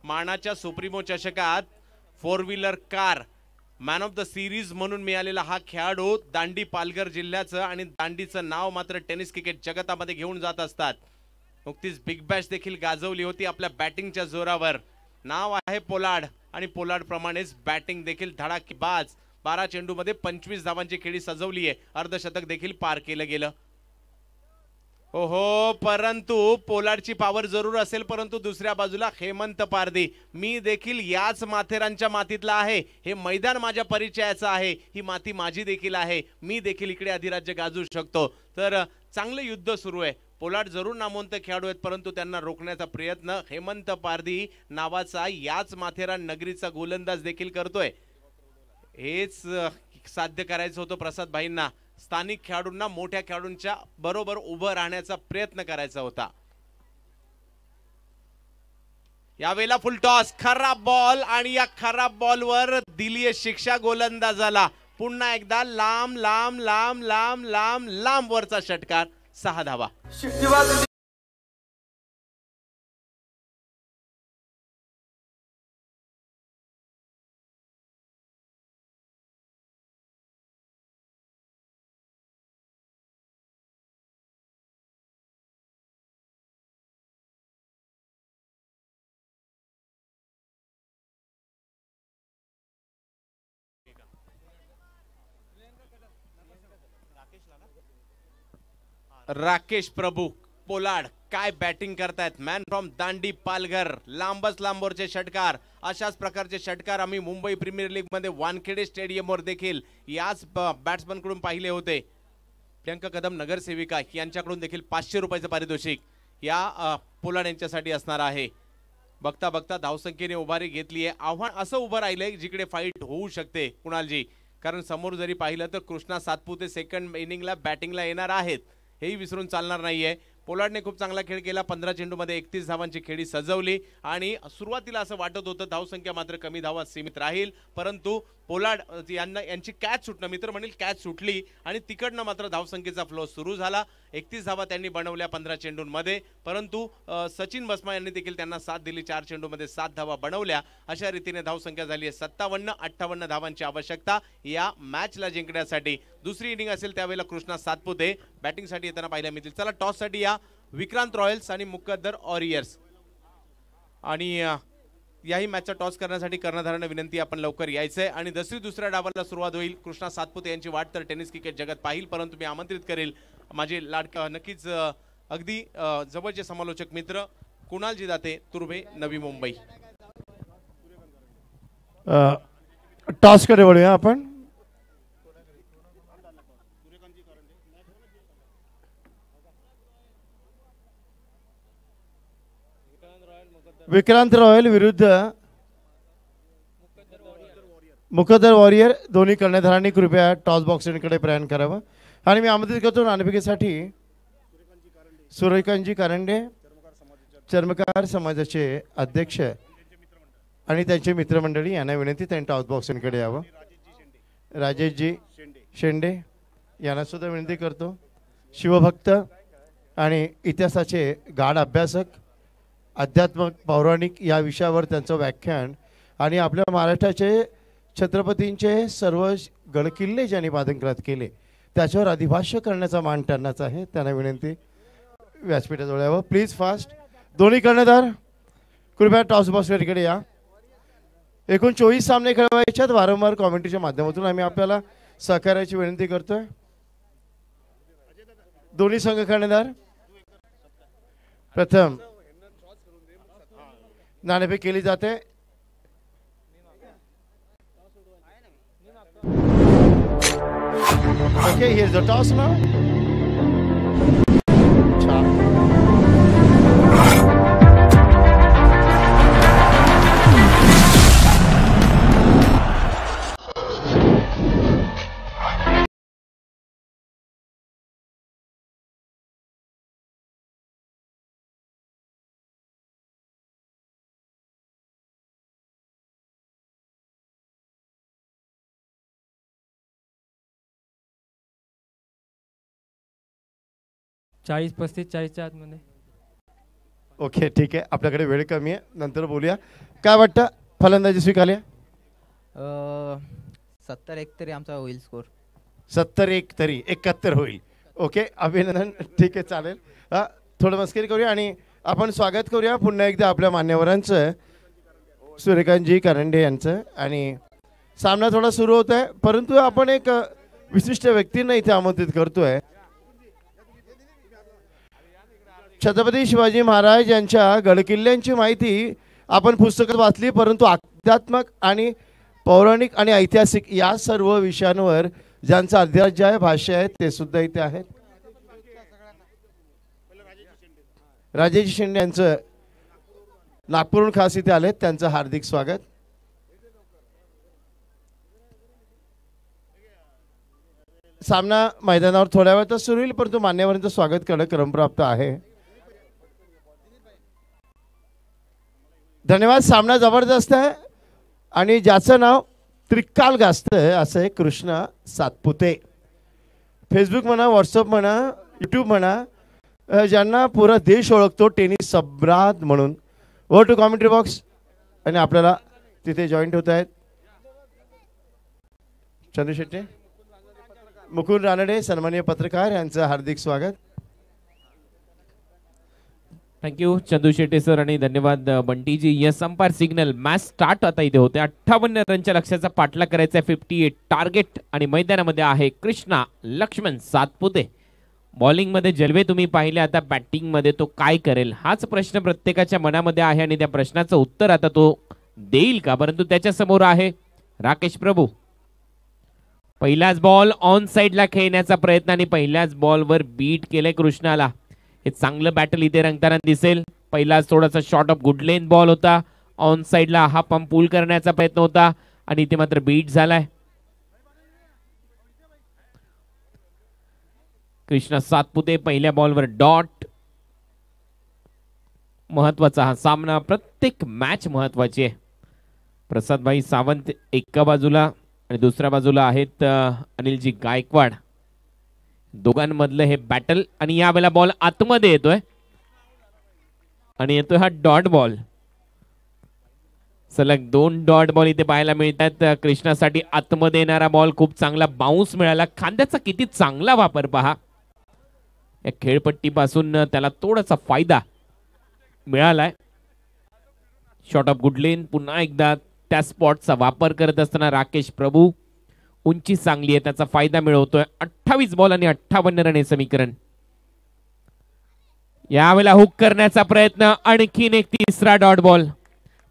मानाच्या सुप्रीमो चषकात four wheeler car man of the series म्हणून मिळालेला हा खेळाडू दांडी पालघर जिल्ह्याचं आणि दांडीचं नाव मात्र टेनिस क्रिकेट जगतामध्ये घेऊन जात असतात नुकतीच बिग बॅश देखील गाजवली होती आपल्या बॅटिंगच्या जोरावर नाव आहे पोलाड आणि प्रमाणेच बॅटिंग देखील बाज बारा मध्ये पंचवीस धावांची खेळी सजवली आहे अर्धशतक देखील पार केलं गेलं हो हो परंतु पोलाडची पॉवर जरूर असेल परंतु दुसऱ्या बाजूला हेमंत पारदी मी देखील याच माथेरानच्या मातीतला आहे हे मैदान माझ्या परिचयाचं आहे ही माती माझी देखील आहे मी देखील इकडे अधिराज्य गाजू शकतो तर चांगलं युद्ध सुरू आहे पोलाड जरूर नामवंत खेळाडू आहेत परंतु त्यांना रोखण्याचा प्रयत्न हेमंत पारदी नावाचा याच माथेरान नगरीचा गोलंदाज देखील करतोय हेच साध्य करायचं होतं प्रसाद भाईंना स्थानिक खेळाडूंना मोठ्या खेळाडूंच्या बरोबर उभं राहण्याचा प्रयत्न करायचा होता यावेळेला टॉस खराब बॉल आणि या खराब बॉलवर दिलीय शिक्षा गोलंदाजाला पुन्हा एकदा लांब लांब लांब लांब लांब लांब वरचा षटकार सहा धावा राकेश प्रभू पोलाड काय बॅटिंग करतायत मॅन फ्रॉम दांडी पालघर लांबच लांबोरचे षटकार अशाच प्रकारचे षटकार आम्ही मुंबई प्रीमियर लीगमध्ये वानखेडे स्टेडियमवर देखील याच कडून पाहिले होते प्रियंका कदम नगरसेविका यांच्याकडून देखील पाचशे रुपयाचं पारितोषिक या पोलाड यांच्यासाठी असणार आहे बघता बघता धावसंख्येने उभारी घेतली आहे आव्हान असं उभं राहिलंय जिकडे फाईट होऊ शकते कुणालजी कारण समोर जरी पाहिलं तर कृष्णा सातपुते सेकंड इनिंगला बॅटिंगला येणार आहेत हेही विसरून चालणार नाही पोलाडने खूप चांगला खेळ केला पंधरा चेंडूमध्ये एकतीस धावांची खेळी सजवली आणि सुरुवातीला असं वाटत होतं धावसंख्या मात्र कमी धावा सीमित राहील परंतु पोलाड यांना यांची कॅच सुटणं मित्र म्हणेल कॅच सुटली आणि तिकडनं मात्र धावसंख्येचा फ्लो सुरू झाला एकतीस धावा त्यांनी बनवल्या पंधरा चेंडूंमध्ये परंतु सचिन भस्मा यांनी देखील त्यांना साथ दिली चार चेंडूमध्ये सात धावा बनवल्या अशा रीतीने धावसंख्या झाली आहे सत्तावन्न अठ्ठावन्न धावांची आवश्यकता या मॅचला जिंकण्यासाठी दुसरी इनिंग असेल त्यावेळेला कृष्णा सातपुते बॅटिंगसाठी येताना पाहायला मिळतील चला टॉससाठी या विक्रांत रॉयल्स आणि मुकद्दर ऑरियर्स आणि याही मॅचचा टॉस करण्यासाठी कर्णधारांना विनंती आपण लवकर यायचंय आणि दसरी दुसऱ्या डावाला सुरुवात होईल कृष्णा सातपुते यांची वाट तर टेनिस क्रिकेट जगत पाहिल परंतु मी आमंत्रित करेल माझे लाड नक्कीच अगदी जवळचे समालोचक मित्र कुणालजी दाते तुर्भे नवी मुंबई टॉस कडे वळूया आपण विक्रांत रॉयल विरुद्ध मुकदर वॉरियर दोन्ही कर्णधारांनी कृपया टॉस बॉक्सिंगकडे प्रयाण करावं आणि मी आमंत्रित करतो नाणफिकेसाठी सूर्यकांतजी कारंडे चर्मकार समाजाचे अध्यक्ष आणि त्यांचे मित्रमंडळी यांना विनंती त्यांनी टॉस बॉक्सिंगकडे यावं राजेशजी शेंडे यांना सुद्धा विनंती करतो शिवभक्त आणि इतिहासाचे गाढ अभ्यासक अध्यात्मक पौराणिक या विषयावर त्यांचं व्याख्यान आणि आपल्या महाराष्ट्राचे छत्रपतींचे सर्व गडकिल्ले ज्यांनी बाधनकरात केले त्याच्यावर अधिभाष्य करण्याचा मान त्यांनाच आहे त्यांना विनंती व्यासपीठाजवळ यावं प्लीज फास्ट दोन्ही कर्णधार कृपया टॉस बॉस्करकडे या एकूण चोवीस सामने खेळवायच्यात वारंवार कॉमेंट्रीच्या माध्यमातून आम्ही आपल्याला सहकार्याची विनंती करतोय दोन्ही संघ कर्णधार प्रथम नाणेफेक केली जाते okay here's the toss now. चाळीस पस्तीस चाळीसच्या आतमध्ये ओके ठीक आहे आपल्याकडे वेळ कमी आहे नंतर बोलूया काय वाटतं फलंदाजी स्वीकारली सत्तर एक तरी आमचा होईल स्कोर सत्तर एक तरी एकाहत्तर होईल ओके अभिनंदन ठीक आहे चालेल हा थोडं मस्करी करूया आणि आपण स्वागत करूया पुन्हा एकदा आपल्या मान्यवरांचं सूर्यकांतजी करंडे यांचं आणि सामना थोडा सुरू होत आहे परंतु आपण एक विशिष्ट व्यक्तींना इथे आमंत्रित करतोय छत्रपती शिवाजी महाराज यांच्या गडकिल्ल्यांची माहिती आपण पुस्तकात वाचली परंतु आध्यात्मक आणि पौराणिक आणि ऐतिहासिक या सर्व विषयांवर ज्यांचं अध्याज्य आहे भाष्य आहे ते सुद्धा इथे आहेत राजेजी शिंदे यांचं नागपूरहून खास इथे आले त्यांचं हार्दिक स्वागत सामना मैदानावर थोड्या वेळातच सुरू होईल परंतु मान्यवरांचं स्वागत करणं क्रमप्राप्त आहे धन्यवाद सामना जबरदस्त आहे आणि ज्याचं नाव त्रिकाल गास्त आहे असं आहे कृष्णा सातपुते फेसबुक म्हणा व्हॉट्सअप म्हणा यूट्यूब म्हणा ज्यांना पुरा देश ओळखतो टेनिस सब्राद म्हणून वर टू कॉमेंट्री बॉक्स आणि आपल्याला तिथे जॉईंट होत आहेत चंद्रशेट्टे मुकुल रानडे सन्माननीय पत्रकार यांचं हार्दिक स्वागत थँक्यू चंदू शेटे सर आणि धन्यवाद बंटीजी yes umpire signal match start आता इथे होते अठ्ठावन्न रनच्या लक्ष्याचा पाठला करायचा फिफ्टी एट टार्गेट आणि मैदानामध्ये आहे कृष्णा लक्ष्मण सातपुते बॉलिंगमध्ये जलवे तुम्ही पाहिले आता बॅटिंगमध्ये तो काय करेल हाच प्रश्न प्रत्येकाच्या मनामध्ये आहे आणि त्या प्रश्नाचं उत्तर आता तो देईल का परंतु त्याच्यासमोर आहे राकेश प्रभू पहिलाच बॉल ऑन साईडला खेळण्याचा प्रयत्न आणि पहिल्याच बॉलवर बीट केलंय कृष्णाला हे चांगलं बॅटल इथे रंगताना दिसेल पहिला थोडासा short of good length ball होता ऑन साईडला हा पंप पूल करण्याचा प्रयत्न होता आणि इथे मात्र बीट झालाय कृष्णा सातपुते पहिल्या बॉलवर डॉट महत्वाचा हा सामना प्रत्येक मॅच महत्वाची आहे प्रसादभाई सावंत एका बाजूला आणि दुसऱ्या बाजूला आहेत अनिलजी गायकवाड दोघांमधलं हे बॅटल आणि यावेळेला बॉल आतमध्ये येतोय आणि येतोय हा डॉट बॉल सलग दोन डॉट बॉल इथे पाहायला मिळतात कृष्णासाठी आतमध्ये येणारा बॉल खूप चांगला बाउन्स मिळाला खांद्याचा किती चांगला वापर पहा या खेळपट्टीपासून त्याला थोडासा फायदा मिळालाय शॉर्ट ऑफ गुडलेन पुन्हा एकदा त्या स्पॉटचा वापर करत असताना राकेश प्रभू उंची चांगली आहे त्याचा फायदा मिळवतोय अठ्ठावीस बॉल आणि अठ्ठावन्न रन हे समीकरण यावेळेला हुक करण्याचा प्रयत्न आणखीन एक तिसरा डॉट बॉल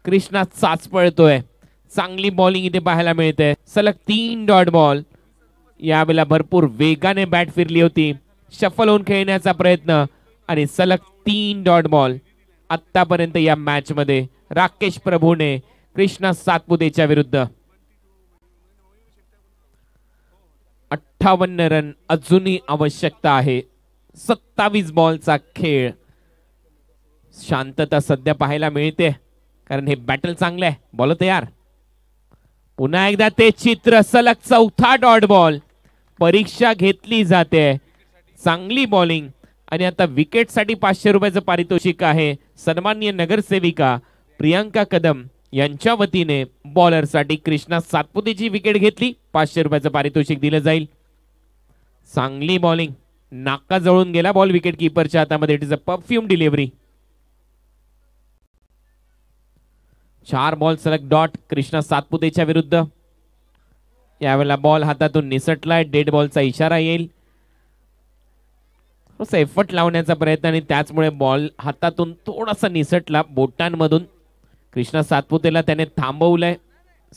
कृष्णा चाच पळतोय चांगली बॉलिंग इथे पाहायला मिळते सलग तीन डॉट बॉल यावेळेला भरपूर वेगाने बॅट फिरली होती शफल होऊन खेळण्याचा प्रयत्न आणि सलग तीन डॉट बॉल आतापर्यंत या मॅच मध्ये राकेश प्रभूने कृष्णा सातपुतेच्या विरुद्ध अठ्ठावन्न रन अजूनही आवश्यकता आहे सत्तावीस बॉलचा खेळ शांतता सध्या पाहायला मिळते कारण हे बॅटल चांगलं आहे बॉल तयार पुन्हा एकदा ते चित्र सलग चौथा डॉट बॉल परीक्षा घेतली जाते चांगली बॉलिंग आणि आता विकेटसाठी पाचशे रुपयाचं पारितोषिक आहे सन्मान्य नगरसेविका प्रियांका कदम यांच्या वतीने बॉलरसाठी कृष्णा सातपुतेची विकेट घेतली पाचशे रुपयाचं पारितोषिक दिलं जाईल चांगली बॉलिंग नाका जळून गेला बॉल विकेट किपरच्या हातामध्ये it is a perfume delivery चार बॉल सलग डॉट कृष्णा सातपुतेच्या विरुद्ध यावेळेला बॉल हातातून निसटलाय डेड बॉलचा इशारा येईल एफर्ट लावण्याचा प्रयत्न आणि त्याचमुळे बॉल हातातून थोडासा निसटला बोटांमधून कृष्णा सातपुतेला त्याने थांबवलंय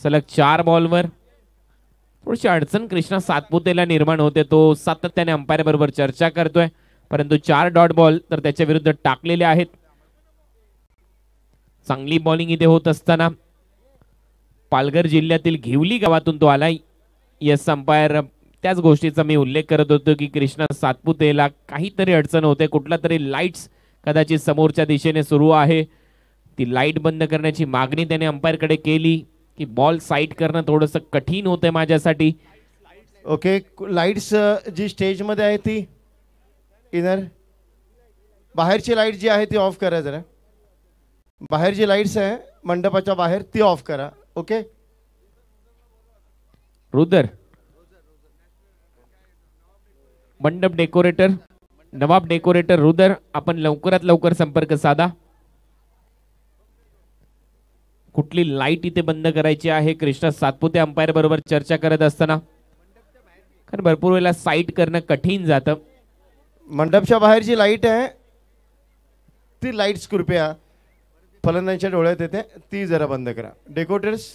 सलग चार बॉलवर थोडीशी अडचण कृष्णा सातपुतेला निर्माण होते तो सातत्याने अंपायर बरोबर चर्चा करतोय परंतु चार डॉट बॉल तर त्याच्या विरुद्ध टाकलेले आहेत चांगली बॉलिंग इथे होत असताना पालघर जिल्ह्यातील घिवली गावातून तो आलाय यस अंपायर त्याच गोष्टीचा मी उल्लेख करत होतो की कृष्णा सातपुतेला काहीतरी अडचण होते कुठला तरी लाईट्स कदाचित समोरच्या दिशेने सुरू आहे ती लाईट बंद करण्याची मागणी त्याने अंपायरकडे केली की बॉल साईट करणं थोडंसं कठीण होतंय माझ्यासाठी ओके लाईट्स uh, जी मध्ये आहे ती इनर बाहेरची लाईट जी आहे ती ऑफ करा जरा बाहेर जी लाईट्स आहे मंडपाच्या बाहेर ती ऑफ करा ओके रुदर मंडप डेकोरेटर नवाब डेकोरेटर रुदर आपण लवकरात लवकर संपर्क साधा कुठली लाईट इथे बंद करायची आहे कृष्णा सातपुते अंपायर बरोबर चर्चा करत असताना कारण भरपूर वेळेला साईट करणं कठीण जातं मंडपच्या बाहेर जी लाईट आहे ती लाईट्स कृपया फलंदाच्या डोळ्यात येते ती जरा बंद करा डेकोरेटर्स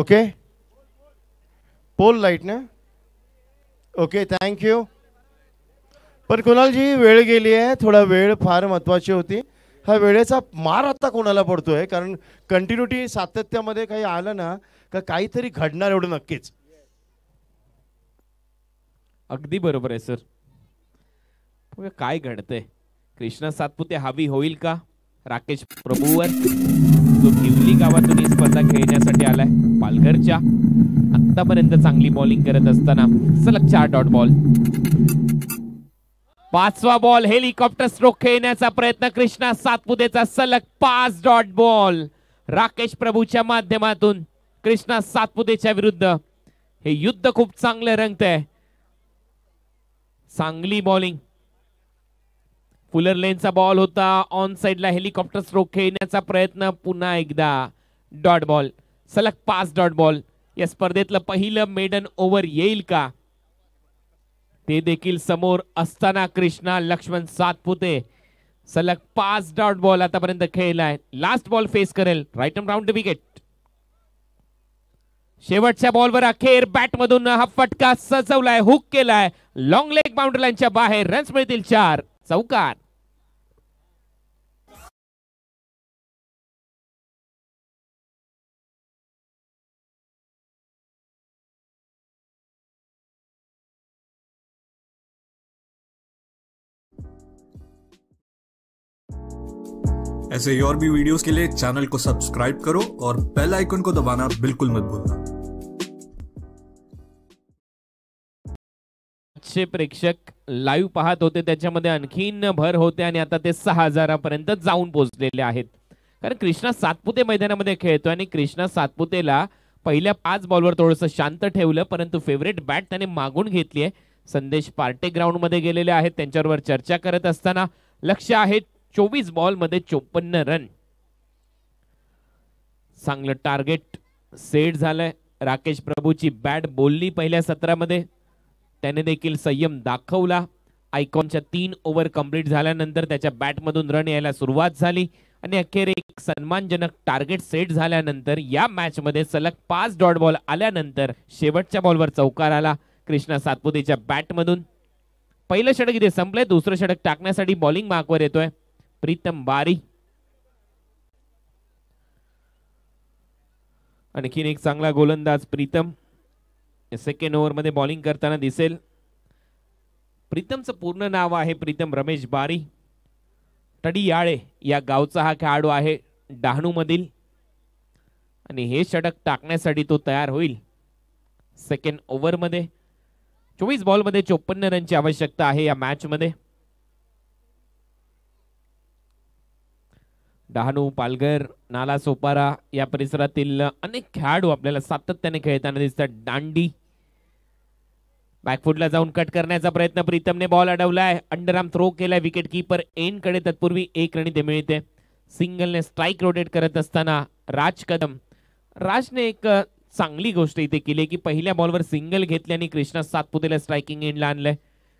ओके पोल लाईट ना ओके यू पण कुणालजी वेळ गेली आहे थोडा वेळ फार महत्वाची होती हा वेळेचा मार आता कोणाला पडतोय कारण कंटिन्युटी सातत्यामध्ये काही आलं ना का काहीतरी घडणार एवढं नक्कीच अगदी बरोबर आहे सर काय घडतंय कृष्णा सातपुते हावी होईल का राकेश प्रभूवर जो किवली गावातून ही स्पर्धा खेळण्यासाठी आलाय पालघरच्या आतापर्यंत चांगली बॉलिंग करत असताना सलग चार डॉट बॉल पाचवा बॉल हेलिकॉप्टर स्ट्रोक खेळण्याचा प्रयत्न कृष्णा सातपुतेचा सलग पाच डॉट बॉल राकेश प्रभूच्या माध्यमातून कृष्णा सातपुतेच्या विरुद्ध हे युद्ध खूप चांगलं रंगत आहे चांगली बॉलिंग फुलर लेनचा बॉल होता ऑन साईडला हेलिकॉप्टर स्ट्रोक खेळण्याचा प्रयत्न पुन्हा एकदा डॉट बॉल सलग पाच डॉट बॉल या स्पर्धेतलं पहिलं मेडन ओव्हर येईल का ते देखील समोर असताना कृष्णा लक्ष्मण सातपुते सलग पाच डॉट बॉल आतापर्यंत खेळलाय लास्ट बॉल फेस करेल राईट राऊंड विकेट शेवटच्या बॉलवर अखेर बॅटमधून हा फटका सजवलाय हुक केलाय लॉंग लेग बाउंड्री लाईनच्या बाहेर रन्स मिळतील चार Saukat. ऐसे और भी वीडियोस के लिए चैनल को सब्सक्राइब करो और बेल आइकन को दबाना बिल्कुल मत भूलना पाचशे प्रेक्षक लाईव्ह पाहत होते त्याच्यामध्ये आणखीन भर होते आणि आता ते सहा हजारापर्यंत जाऊन पोहोचलेले आहेत कारण कृष्णा सातपुते मैदानामध्ये खेळतो आणि कृष्णा सातपुतेला पहिल्या पाच बॉलवर थोडंसं शांत ठेवलं परंतु फेवरेट बॅट त्याने मागून घेतली आहे संदेश पार्टे ग्राउंडमध्ये गेलेले आहेत त्यांच्याबरोबर चर्चा करत असताना लक्ष आहे चोवीस बॉलमध्ये चोपन्न रन चांगलं टार्गेट सेट झालंय राकेश प्रभूची बॅट बोलली पहिल्या सत्रामध्ये त्याने देखील संयम दाखवला आयकॉनच्या तीन ओव्हर कंप्लीट झाल्यानंतर त्याच्या बॅटमधून रन यायला सुरुवात झाली आणि अखेर एक सन्मानजनक टार्गेट सेट झाल्यानंतर या मॅचमध्ये सलग पाच डॉट बॉल आल्यानंतर शेवटच्या बॉलवर चौकार आला कृष्णा सातपुतेच्या बॅटमधून पहिलं षटक इथे संपलंय दुसरं षटक टाकण्यासाठी बॉलिंग मार्कवर येतोय प्रीतम बारी आणखीन एक चांगला गोलंदाज प्रीतम सेकंड ओव्हरमध्ये बॉलिंग करताना दिसेल प्रीतमचं पूर्ण नाव आहे प्रीतम रमेश बारी टडियाळे या गावचा हा खेळाडू आहे मधील आणि हे षटक टाकण्यासाठी तो तयार होईल सेकंड ओव्हरमध्ये चोवीस बॉलमध्ये चोपन्न रनची आवश्यकता आहे या मॅचमध्ये डहाणू पालघर नाला सोपारा या परिसरातील अनेक खेळाडू आपल्याला सातत्याने खेळताना दिसतात दांडी बॅकफुटला जाऊन कट करण्याचा प्रयत्न प्रीतमने बॉल अडवला आहे अंडरआर्म थ्रो केलाय विकेट किपर एनकडे तत्पूर्वी एक रणी ते मिळते सिंगलने स्ट्राईक रोटेट करत असताना राज कदम राजने एक चांगली गोष्ट इथे केली की पहिल्या बॉलवर सिंगल घेतली आणि कृष्णा सातपुतेला स्ट्रायकिंग एंडला आणलंय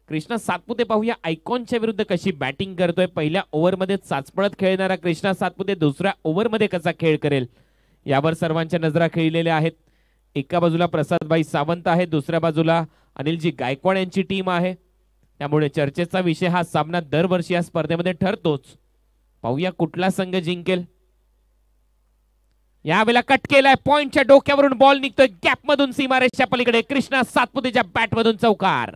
कृष्णा सातपुते पाहूया आयकॉनच्या विरुद्ध कशी बॅटिंग करतोय पहिल्या ओव्हरमध्ये चाचपळत खेळणारा कृष्णा सातपुते दुसऱ्या ओव्हरमध्ये कसा खेळ करेल यावर सर्वांच्या नजरा खेळलेल्या आहेत एका बाजूला प्रसादभाई सावंत आहे दुसऱ्या बाजूला अनिलजी गायकवाड यांची टीम आहे त्यामुळे चर्चेचा विषय हा सामना दरवर्षी या स्पर्धेमध्ये ठरतोच पाहूया कुठला संघ जिंकेल यावेळेला कट केलाय पॉइंटच्या डोक्यावरून बॉल निघतोय गॅप मधून सीमारेषच्या पलीकडे कृष्णा सातपुतेच्या बॅटमधून चौकार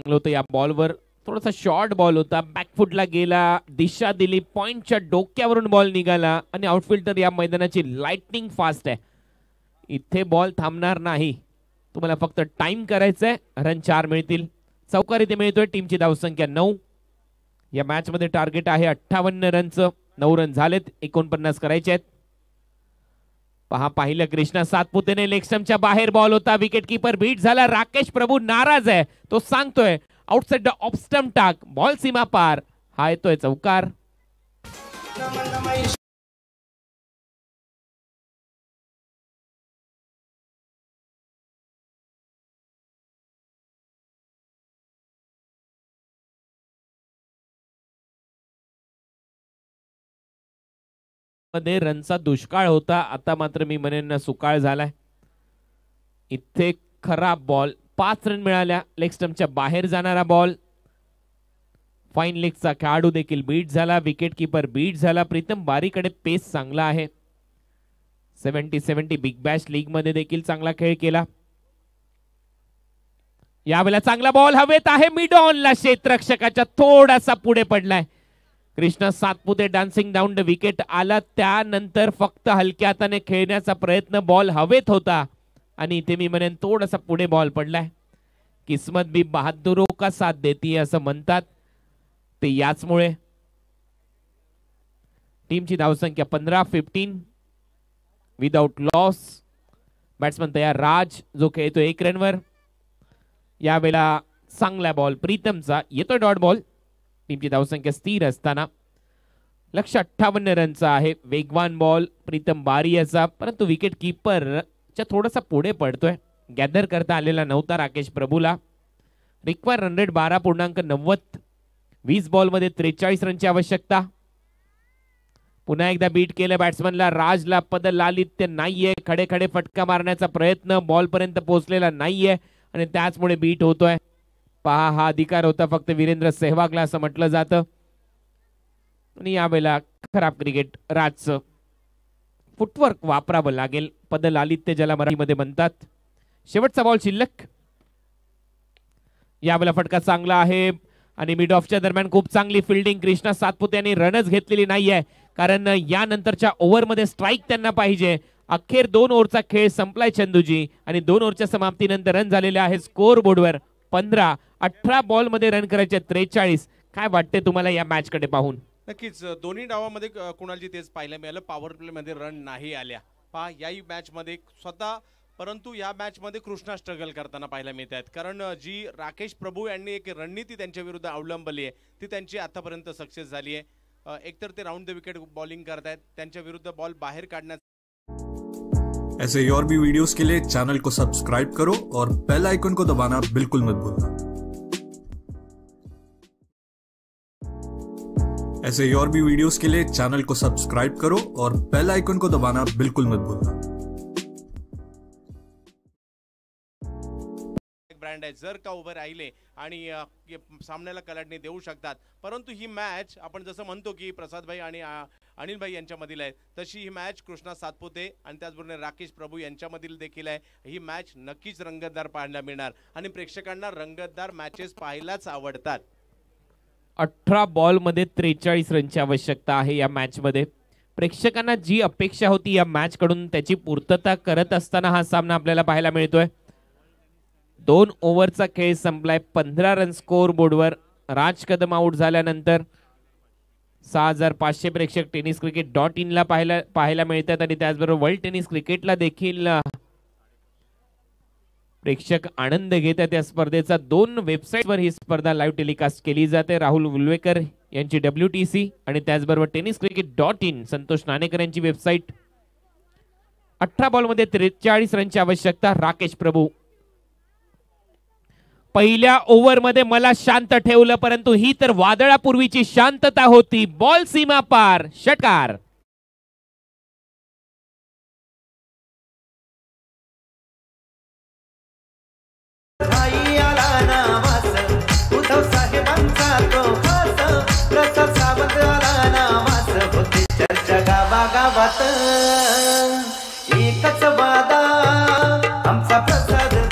चांगलं होतं या बॉलवर थोडासा शॉर्ट बॉल होता बॅकफुटला गेला दिशा दिली पॉईंटच्या डोक्यावरून बॉल निघाला आणि आउटफिल्डर या मैदानाची लाइटनिंग फास्ट आहे इथे बॉल थांबणार नाही तुम्हाला फक्त टाइम करायचं आहे रन चार मिळतील चौकार इथे मिळतोय टीमची धावसंख्या नऊ या मॅचमध्ये टार्गेट आहे अठ्ठावन्न रनचं नऊ रन झालेत एकोणपन्नास करायचे आहेत पहा पाहिलं कृष्णा सातपुतेने लेक्समच्या बाहेर बॉल होता विकेट किपर बीट झाला राकेश प्रभू नाराज आहे तो सांगतोय आउटसाइड द ऑफ टाक बॉल सीमा पार हा येतोय चौकार मध्ये रणचा दुष्काळ होता आता मात्र मी म्हणेन सुकाळ झालाय इथे खराब बॉल पाच रन मिळाल्या लेग स्टम्पच्या बाहेर जाणारा बॉल फाईन लेगचा खेळाडू देखील बीट झाला विकेट किपर बीट झाला प्रीतम बारीकडे पेस चांगला आहे seventy seventy big bash league मध्ये देखील चांगला खेळ केला यावेळेला चांगला बॉल हवेत आहे मिड ऑनला क्षेत्रक्षकाच्या थोडासा पुढे पडलाय Krishna Satpute dancing down the wicket आला त्यानंतर फक्त हलक्या हाताने खेळण्याचा प्रयत्न बॉल हवेत होता आणि इथे मी म्हणेन थोडासा पुढे बॉल पडलाय किस्मत बी बहादुरो का साथ देते असं म्हणतात ते याचमुळे टीमची धावसंख्या पंधरा फिफ्टीन विदाउट लॉस बॅट्समन तयार राज जो खेळतो एक रनवर यावेळेला चांगला बॉल प्रीतमचा येतो डॉट बॉल टीमची धावसंख्या स्थिर असताना लक्ष अठ्ठावन्न रनचा आहे वेगवान बॉल प्रीतम बारी याचा परंतु विकेट किपरच्या थोडासा पुढे पडतोय गॅदर करता आलेला नव्हता राकेश प्रभूला रिक्वायर रन रेट बारा पूर्णांक नव्वद वीस बॉलमध्ये त्रेचाळीस रनची आवश्यकता पुन्हा एकदा बीट केलं बॅट्समनला राजला पद लालित्य नाहीये खडे खडे फटका मारण्याचा प्रयत्न बॉलपर्यंत पोहोचलेला नाहीये आणि त्याचमुळे बीट होतोय पहा हा अधिकार होता फक्त वीरेंद्र सेहवागला असं म्हटलं जात आणि यावेळेला खराब क्रिकेट राजचं फुटवर्क वापरावं लागेल पद लालित्य ज्याला मध्ये म्हणतात शेवटचा बॉल शिल्लक यावेळेला फटका चांगला आहे आणि मिड ऑफच्या दरम्यान खूप चांगली फिल्डिंग कृष्णा सातपुते यांनी रनच घेतलेली नाहीये कारण यानंतरच्या ओव्हरमध्ये स्ट्राईक त्यांना पाहिजे अखेर दोन ओव्हरचा खेळ संपलाय चंदूजी आणि दोन ओव्हरच्या समाप्तीनंतर रन झालेले आहे स्कोर बोर्डवर पंधरा अठरा मध्ये रन करायचे त्रेचाळीस काय वाटते तुम्हाला या मॅचकडे पाहून नक्कीच दोन्ही डावामध्ये कुणालजी तेच पाहायला मिळालं पॉवर प्ले मध्ये रन नाही आल्या पहा याही मध्ये स्वतः परंतु या मॅच मध्ये कृष्णा स्ट्रगल करताना पाहायला मिळत आहेत कारण जी राकेश प्रभू यांनी एक रणनीती त्यांच्या विरुद्ध अवलंबली आहे ती त्यांची आतापर्यंत सक्सेस झाली आहे एकतर ते राऊंड द विकेट बॉलिंग करत आहेत त्यांच्या विरुद्ध बॉल बाहेर काढण्यात ऐसे और भी वीडियोस के लिए चैनल को सब्सक्राइब करो और बेल आइकन को दबाना बिल्कुल मत भूलना ऐसे और भी वीडियोस के लिए चैनल को सब्सक्राइब करो और बेल आइकन को दबाना बिल्कुल मत भूलना ब्रँड आहे जर का उभे राहिले आणि सामन्याला कलाटणी देऊ शकतात परंतु ही मॅच आपण जसं म्हणतो की प्रसादभाई आणि अनिल भाई यांच्यामधील आहे तशी ही मॅच कृष्णा सातपुते आणि त्याचबरोबर राकेश प्रभू यांच्यामधील देखील आहे ही मॅच नक्कीच रंगतदार पाहायला मिळणार आणि प्रेक्षकांना रंगतदार मॅचेस पाहायलाच आवडतात अठरा बॉलमध्ये त्रेचाळीस रनची आवश्यकता आहे या मॅचमध्ये प्रेक्षकांना जी अपेक्षा होती या मॅचकडून त्याची पूर्तता करत असताना हा सामना आपल्याला पाहायला मिळतोय दोन ओव्हरचा खेळ संपलाय पंधरा रन स्कोर बोर्डवर राज कदम आऊट झाल्यानंतर सहा हजार पाचशे प्रेक्षक टेनिस क्रिकेट डॉट इनला पाहायला पाहायला मिळतात आणि त्याचबरोबर वर्ल्ड टेनिस क्रिकेटला देखील प्रेक्षक आनंद घेतात या स्पर्धेचा दोन वेबसाईटवर ही स्पर्धा लाईव्ह टेलिकास्ट केली जाते राहुल उलवेकर यांची डब्ल्यू टी सी आणि त्याचबरोबर tennis cricket dot in Santosh Nanekar यांची वेबसाईट अठरा बॉलमध्ये त्रेचाळीस रनची आवश्यकता राकेश प्रभू पहिल्या मध्ये मला शांत ठेवलं परंतु ही तर वादळापूर्वीची शांतता होती बॉल सीमा पार षटकार एकच प्रसाद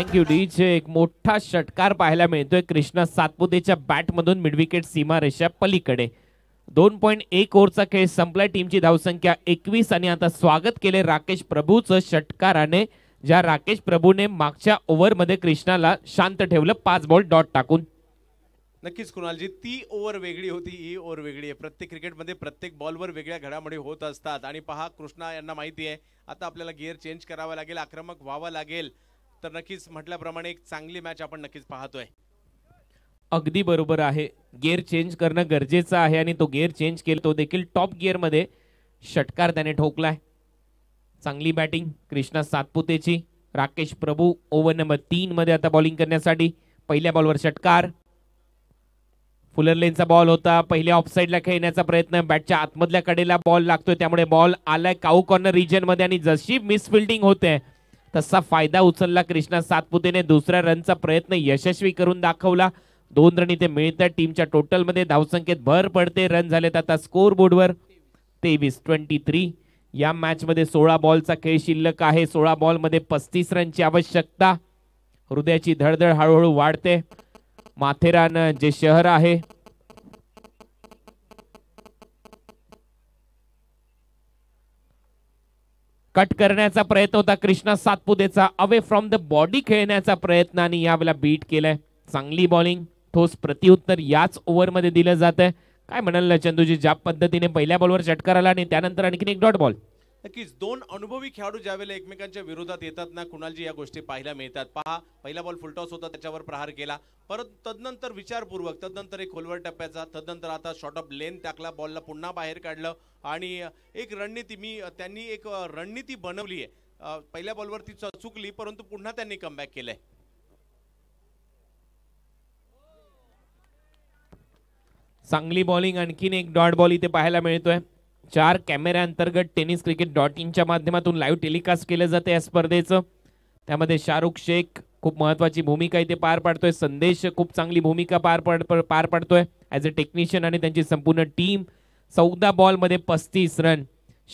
थँक्यू जे एक मोठा षटकार पाहायला मिळतोय कृष्णा सातपुतेच्या बॅटमधून मिडविकेट सीमा रेषा पलीकडे दोन पॉईंट एक ओव्हरचा खेळ संपलाय टीमची धावसंख्या एकवीस आणि आता स्वागत केले राकेश प्रभूचं षटकाराने ज्या राकेश प्रभूने मागच्या मध्ये कृष्णाला शांत ठेवलं पाच बॉल डॉट टाकून नक्कीच कुणालजी ती ओव्हर वेगळी होती ही ओव्हर वेगळी आहे प्रत्येक क्रिकेटमध्ये प्रत्येक बॉलवर वेगळ्या घडामोडी होत असतात आणि पहा कृष्णा यांना माहिती आहे आता आपल्याला गिअर चेंज करावा लागेल आक्रमक व्हावं लागेल तर नक्कीच म्हटल्याप्रमाणे एक चांगली मॅच आपण नक्कीच पाहतोय अगदी बरोबर आहे गिअर चेंज करणं गरजेचं आहे आणि तो गिअर चेंज केला तो देखील टॉप मध्ये षटकार त्याने ठोकलाय चांगली बॅटिंग कृष्णा सातपुतेची राकेश प्रभू ओव्हर नंबर तीन मध्ये आता बॉलिंग करण्यासाठी पहिल्या बॉलवर षटकार फुलर लेनचा बॉल होता पहिल्या ऑफ खेळण्याचा प्रयत्न बॅटच्या आतमधल्या कडेला बॉल लागतोय त्यामुळे बॉल आलाय काऊ कॉर्नर रिजन मध्ये आणि जशी मिसफिल्डिंग होते तसा फायदा उचलला कृष्णा सातपुतेने दुसऱ्या रनचा प्रयत्न यशस्वी करून दाखवला दोन रन इथे मिळतात टीमच्या टोटलमध्ये धावसंख्येत भर पडते रन झालेत आता स्कोर बोर्डवर तेवीस ट्वेंटी थ्री या मॅचमध्ये सोळा बॉलचा खेळ शिल्लक आहे सोळा बॉलमध्ये पस्तीस रनची आवश्यकता हृदयाची धडधड हळूहळू वाढते माथेरान जे शहर आहे कट करण्याचा प्रयत्न होता कृष्णा सातपुतेचा अवे फ्रॉम द बॉडी खेळण्याचा प्रयत्न आणि यावेळेला बीट केलंय चांगली बॉलिंग ठोस प्रतिउत्तर याच ओव्हरमध्ये दिलं जात आहे काय म्हणाल चंदूजी ज्या पद्धतीने पहिल्या बॉलवर चटकार आला आणि त्यानंतर आणखीन एक डॉट बॉल नक्कीच दोन अनुभवी खेळाडू ज्यावेळेला एकमेकांच्या विरोधात येतात ना कुणालजी या गोष्टी पाहायला मिळतात पहा पहिला बॉल फुलटॉस होता त्याच्यावर प्रहार केला परत तदनंतर विचारपूर्वक तदनंतर एक खोलवर टप्प्याचा तदनंतर आता शॉर्ट ऑफ लेन टाकला बॉलला पुन्हा बाहेर काढलं आणि एक रणनीती मी त्यांनी एक रणनीती बनवली आहे पहिल्या बॉलवर ती चुकली परंतु पुन्हा त्यांनी कमबॅक केलंय चांगली बॉलिंग आणखीन एक डॉट बॉल इथे पाहायला मिळतोय चार अंतर्गत टेनिस क्रिकेट डॉट इनच्या माध्यमातून लाईव्ह टेलिकास्ट केलं जाते या स्पर्धेचं त्यामध्ये शाहरुख शेख खूप महत्त्वाची भूमिका इथे पार पाडतोय संदेश खूप चांगली भूमिका पार पड पार पाडतोय ॲज अ टेक्निशियन आणि त्यांची संपूर्ण टीम चौदा बॉलमध्ये पस्तीस रन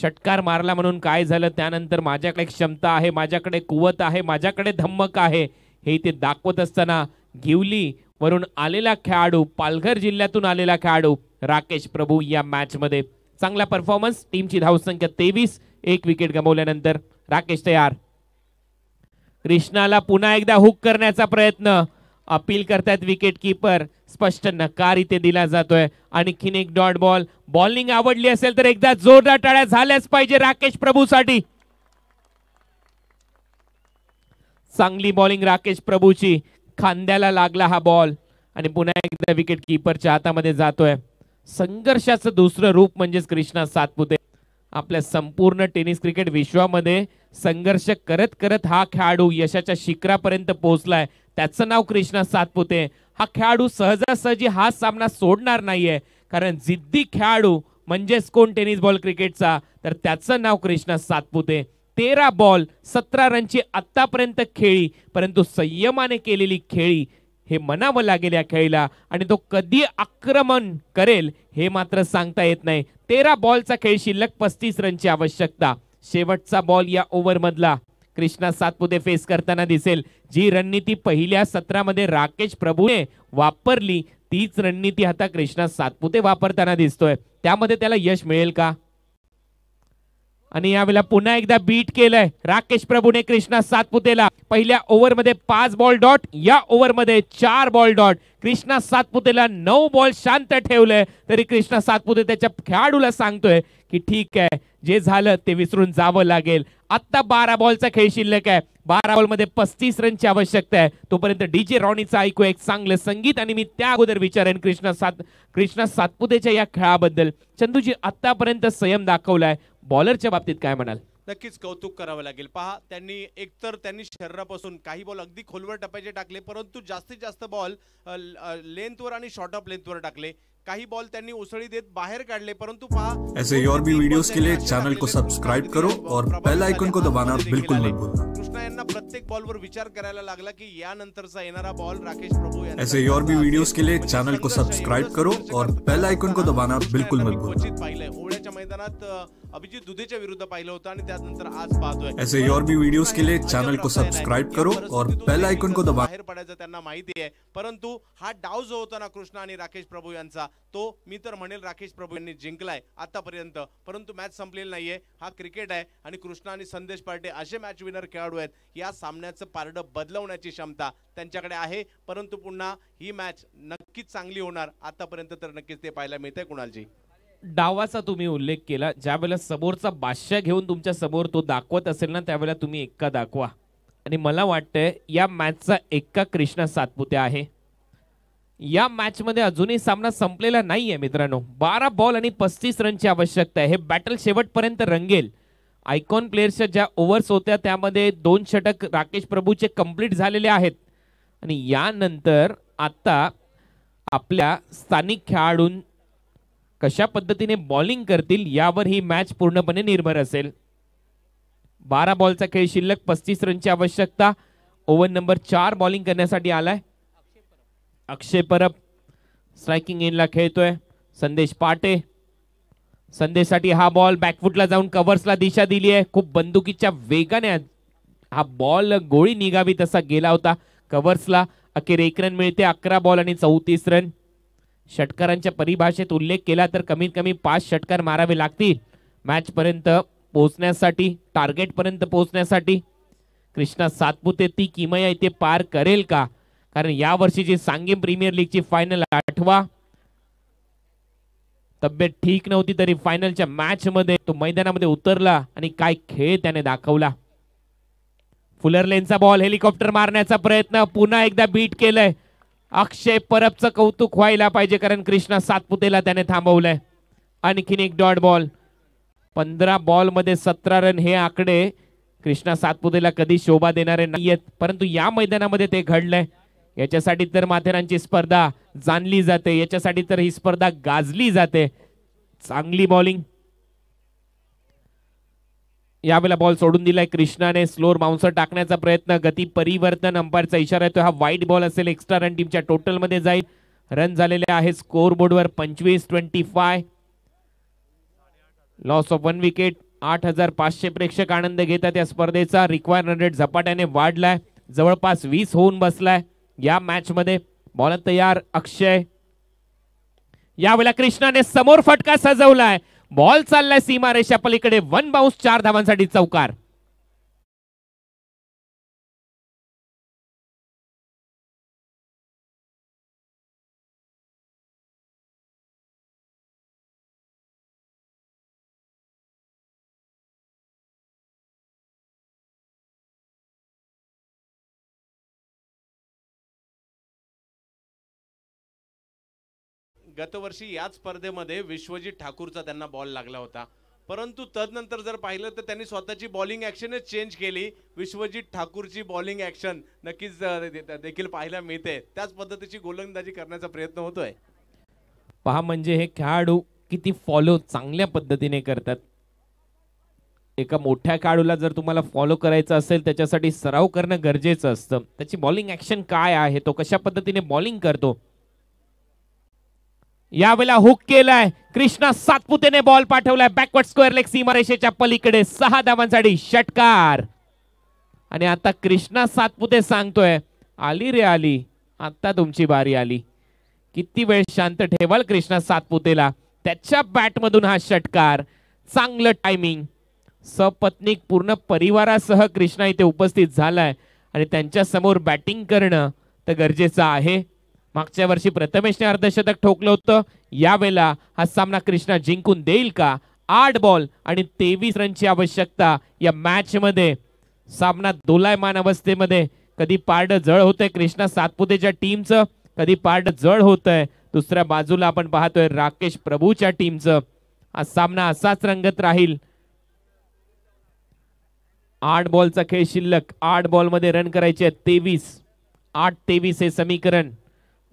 षटकार मारला म्हणून काय झालं त्यानंतर माझ्याकडे क्षमता आहे माझ्याकडे कुवत आहे माझ्याकडे धम्मक आहे हे इथे दाखवत असताना घिवली वरून आलेला खेळाडू पालघर जिल्ह्यातून आलेला खेळाडू राकेश प्रभू या मॅचमध्ये चांगला परफॉर्मन्स टीमची धावसंख्या तेवीस एक विकेट गमावल्यानंतर राकेश तयार कृष्णाला पुन्हा एकदा हुक करण्याचा प्रयत्न अपील करतायत विकेट किपर स्पष्ट नकार इथे दिला जातोय आणखीन एक डॉट बॉल बॉलिंग आवडली असेल तर एकदा जोरदार टाळ्या झाल्याच पाहिजे राकेश प्रभूसाठी चांगली बॉलिंग राकेश प्रभूची खांद्याला लागला हा बॉल आणि पुन्हा एकदा विकेट किपरच्या हातामध्ये जातोय संघर्षाचं दुसरं रूप म्हणजेच कृष्णा सातपुते आपल्या संपूर्ण टेनिस क्रिकेट विश्वामध्ये संघर्ष करत करत हा खेळाडू यशाच्या शिखरापर्यंत पोहोचलाय त्याचं नाव कृष्णा सातपुते हा खेळाडू सहजासहजी हा सामना सोडणार नाहीये कारण जिद्दी खेळाडू म्हणजेच कोण टेनिस बॉल क्रिकेटचा तर त्याचं नाव कृष्णा सातपुते तेरा बॉल सतरा रनची आत्तापर्यंत खेळी परंतु संयमाने केलेली खेळी हे मनावं लागेल या खेळीला आणि तो कधी आक्रमण करेल हे मात्र सांगता येत नाही तेरा बॉलचा खेळ शिल्लक पस्तीस रनची आवश्यकता शेवटचा बॉल या ओव्हरमधला कृष्णा सातपुते फेस करताना दिसेल जी रणनीती पहिल्या सत्रामध्ये राकेश प्रभूने वापरली तीच रणनीती आता कृष्णा सातपुते वापरताना दिसतोय त्यामध्ये त्याला यश मिळेल का आणि यावेळेला पुन्हा एकदा बीट केलंय राकेश प्रभूने कृष्णा सातपुतेला पहिल्या ओव्हरमध्ये पाच बॉल डॉट या ओव्हरमध्ये चार बॉल डॉट कृष्णा सातपुतेला नऊ बॉल शांत ठेवलंय तरी कृष्णा सातपुते त्याच्या खेळाडूला सांगतोय की ठीक आहे जे झालं ते विसरून जावं लागेल आत्ता बारा बॉलचा खेळ शिल्लक आहे बारा मध्ये पस्तीस रनची आवश्यकता आहे तोपर्यंत डी जे रॉनीचं ऐकू एक चांगलं संगीत आणि मी त्या अगोदर विचारेन कृष्णा सात कृष्णा सातपुतेच्या या खेळाबद्दल चंदूजी आतापर्यंत संयम दाखवलाय बॉलरच्या बाबतीत काय म्हणाल नक्कीच कौतुक करावं लागेल पहा त्यांनी एकतर त्यांनी शरीरापासून काही बॉल अगदी खोलवर टपायचे टाकले परंतु जास्तीत जास्त बॉल लेंथवर आणि शॉर्ट ऑफ लेंथवर टाकले काही बॉल त्यांनी उसळी देत बाहेर काढले परंतु पहा ऐसे और भी वीडियोस के लिए चॅनल को सब्सक्राइब करो और बेल आइकन को दबाना बिल्कुल मत भूलना कृष्णा यांना प्रत्येक बॉलवर विचार करायला लागला की यानंतरचा येणारा बॉल राकेश प्रभू ऐसे और भी वीडियोस के लिए चॅनल म्हणजे को सब्सक्राइब करो और बेल आइकन को दबाना बिल्कुल मत भूलना पाहिलंय ओळ्याच्या मैदानात अभिजीत दुधेच्या विरुद्ध पाहिलं होतं आणि त्यानंतर आज पाहतोय ऐसे और भी व्हिडिओज के लिए चॅनल को सबस्क्राइब करो और बेल आयकॉन को दबा बाहेर पडायचं त्यांना माहिती आहे परंतु हा डाव जो होता ना कृष्णा आणि राकेश प्रभू यांचा तो मी तर म्हणेल राकेश प्रभू यांनी जिंकलाय आतापर्यंत परंतु मॅच संपलेली नाहीये हा क्रिकेट आहे आणि कृष्णा आणि संदेश पार्टे असे मॅच विनर खेळाडू आहेत या सामन्याचं पारडं बदलवण्याची क्षमता त्यांच्याकडे आहे परंतु पुन्हा ही मॅच नक्कीच चांगली होणार आतापर्यंत तर नक्कीच ते पाहायला मिळतंय कुणालजी डावाचा तुम्ही उल्लेख केला वेळेला समोरचा बादशाह घेऊन तुमच्या समोर तो दाखवत असेल ना त्यावेळेला तुम्ही एक्का दाखवा आणि मला वाटतंय या मॅचचा एक्का कृष्णा सातपुते आहे या मॅचमध्ये अजूनही सामना संपलेला नाही आहे मित्रांनो बारा बॉल आणि पस्तीस रनची आवश्यकता आहे हे बॅटल शेवटपर्यंत रंगेल आयकॉन प्लेयर्सच्या ज्या ओव्हर्स होत्या त्यामध्ये दोन षटक राकेश प्रभूचे कंप्लीट झालेले आहेत आणि यानंतर आता आपल्या स्थानिक खेळाडूं कशा पद्धतीने बॉलिंग करतील यावर ही मॅच पूर्णपणे निर्भर असेल बारा बॉलचा खेळ शिल्लक पस्तीस रनची आवश्यकता ओव्हर नंबर चार बॉलिंग करण्यासाठी आलाय अक्षय परब स्ट्रायकिंग इनला खेळतोय संदेश पाटे संदेशसाठी हा बॉल बॅकफुटला जाऊन कव्हर्सला दिशा दिली आहे खूप बंदुकीच्या वेगाने हा बॉल गोळी निगावी तसा गेला होता कव्हर्सला अखेर एक रन मिळते अकरा बॉल आणि चौतीस रन षटकारांच्या परिभाषेत उल्लेख केला तर कमीत कमी पाच षटकार मारावे लागतील मॅचपर्यंत पोहोचण्यासाठी टार्गेटपर्यंत पोहोचण्यासाठी कृष्णा सातपुते ती किमया इथे पार करेल का कारण या वर्षीची सांगेम प्रीमियर लीगची फायनल आठवा तब्येत ठीक नव्हती तरी फायनलच्या मॅच मध्ये तो मैदानामध्ये उतरला आणि काय खेळ त्याने दाखवला फुलर लेनचा बॉल हेलिकॉप्टर मारण्याचा प्रयत्न पुन्हा एकदा बीट केलंय अक्षय परबचं कौतुक व्हायला पाहिजे कारण कृष्णा सातपुतेला त्याने थांबवलंय आणखीन एक डॉट बॉल पंधरा बॉलमध्ये सतरा रन हे आकडे कृष्णा सातपुतेला कधी शोभा देणारे नाहीयेत परंतु या मैदानामध्ये ते घडलंय याच्यासाठी तर माथेरानची स्पर्धा जाणली जाते याच्यासाठी तर ही स्पर्धा गाजली जाते चांगली बॉलिंग यावेळेला बॉल सोडून दिलाय कृष्णाने स्लोर बाउन्सर टाकण्याचा प्रयत्न गती परिवर्तन अंपायरचा इशारा येतो हा वाईट बॉल असेल एक्स्ट्रा रन टीमच्या टोटलमध्ये जाईल रन झालेले आहे स्कोर बोर्डवर पंचवीस twenty five loss of one wicket आठ हजार पाचशे प्रेक्षक आनंद घेतात या स्पर्धेचा रिक्वायर रेट झपाट्याने वाढलाय जवळपास वीस होऊन बसलाय या मॅचमध्ये बॉल तयार अक्षय यावेळेला कृष्णाने समोर फटका सजवलाय बॉल चाललाय सीमा रेषा पलीकडे वन बाउंस चार धावांसाठी चौकार गतवर्षी याच स्पर्धेमध्ये विश्वजित ठाकूरचा त्यांना बॉल लागला होता परंतु तदनंतर जर पाहिलं तर त्यांनी स्वतःची बॉलिंग ॲक्शनच चेंज केली विश्वजित ठाकूरची बॉलिंग ॲक्शन नक्कीच देखील पाहायला मिळते त्याच पद्धतीची गोलंदाजी करण्याचा प्रयत्न होतोय पहा म्हणजे हे खेळाडू किती फॉलो चांगल्या पद्धतीने करतात एका मोठ्या खेळाडूला जर तुम्हाला फॉलो करायचं असेल त्याच्यासाठी सराव करणं गरजेचं असतं त्याची बॉलिंग ॲक्शन काय आहे तो कशा पद्धतीने बॉलिंग करतो यावेळेला हुक केलाय कृष्णा सातपुतेने बॉल पाठवलाय बॅकवर्ड स्क्वेअर लेग सीमारेषेच्या पलीकडे सहा धावांसाठी षटकार आणि आता कृष्णा सातपुते सांगतोय आली रे आली आता तुमची बारी आली किती वेळ शांत ठेवाल कृष्णा सातपुतेला त्याच्या बॅटमधून हा षटकार चांगलं टायमिंग सपत्नीक पूर्ण परिवारासह कृष्णा इथे उपस्थित झालाय आणि त्यांच्यासमोर बॅटिंग करणं तर गरजेचं आहे मागच्या वर्षी प्रथमेशने अर्धशतक ठोकलं होतं यावेळेला हा सामना कृष्णा जिंकून देईल का आठ बॉल आणि तेवीस रनची आवश्यकता या मॅचमध्ये सामना दोलायमान अवस्थेमध्ये कधी पारड जळ होतंय कृष्णा सातपुतेच्या टीमचं कधी पारड जळ होतंय दुसऱ्या बाजूला आपण पाहतोय राकेश प्रभूच्या टीमचं हा सामना असाच रंगत राहील आठ बॉलचा खेळ शिल्लक आठ बॉलमध्ये रन करायचे आहेत तेवीस आठ तेवीस हे समीकरण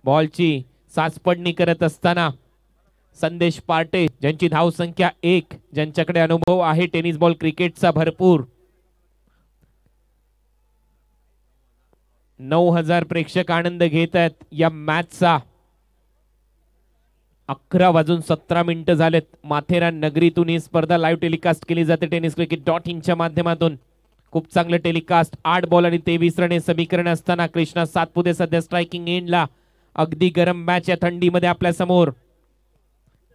बॉलची साचपडणी करत असताना संदेश पार्टे ज्यांची धावसंख्या एक ज्यांच्याकडे अनुभव आहे टेनिस बॉल क्रिकेटचा भरपूर नऊ हजार प्रेक्षक आनंद घेत आहेत या मॅचचा अकरा वाजून सतरा मिनिटं झालेत माथेरान नगरीतून ही स्पर्धा लाईव्ह टेलिकास्ट केली जाते टेनिस क्रिकेट डॉट इनच्या माध्यमातून खूप चांगलं टेलिकास्ट आठ बॉल आणि तेवीस रन हे समीकरण असताना कृष्णा सातपुते सध्या स्ट्रायकिंग एंडला अगदी गरम मॅच या थंडीमध्ये आपल्या समोर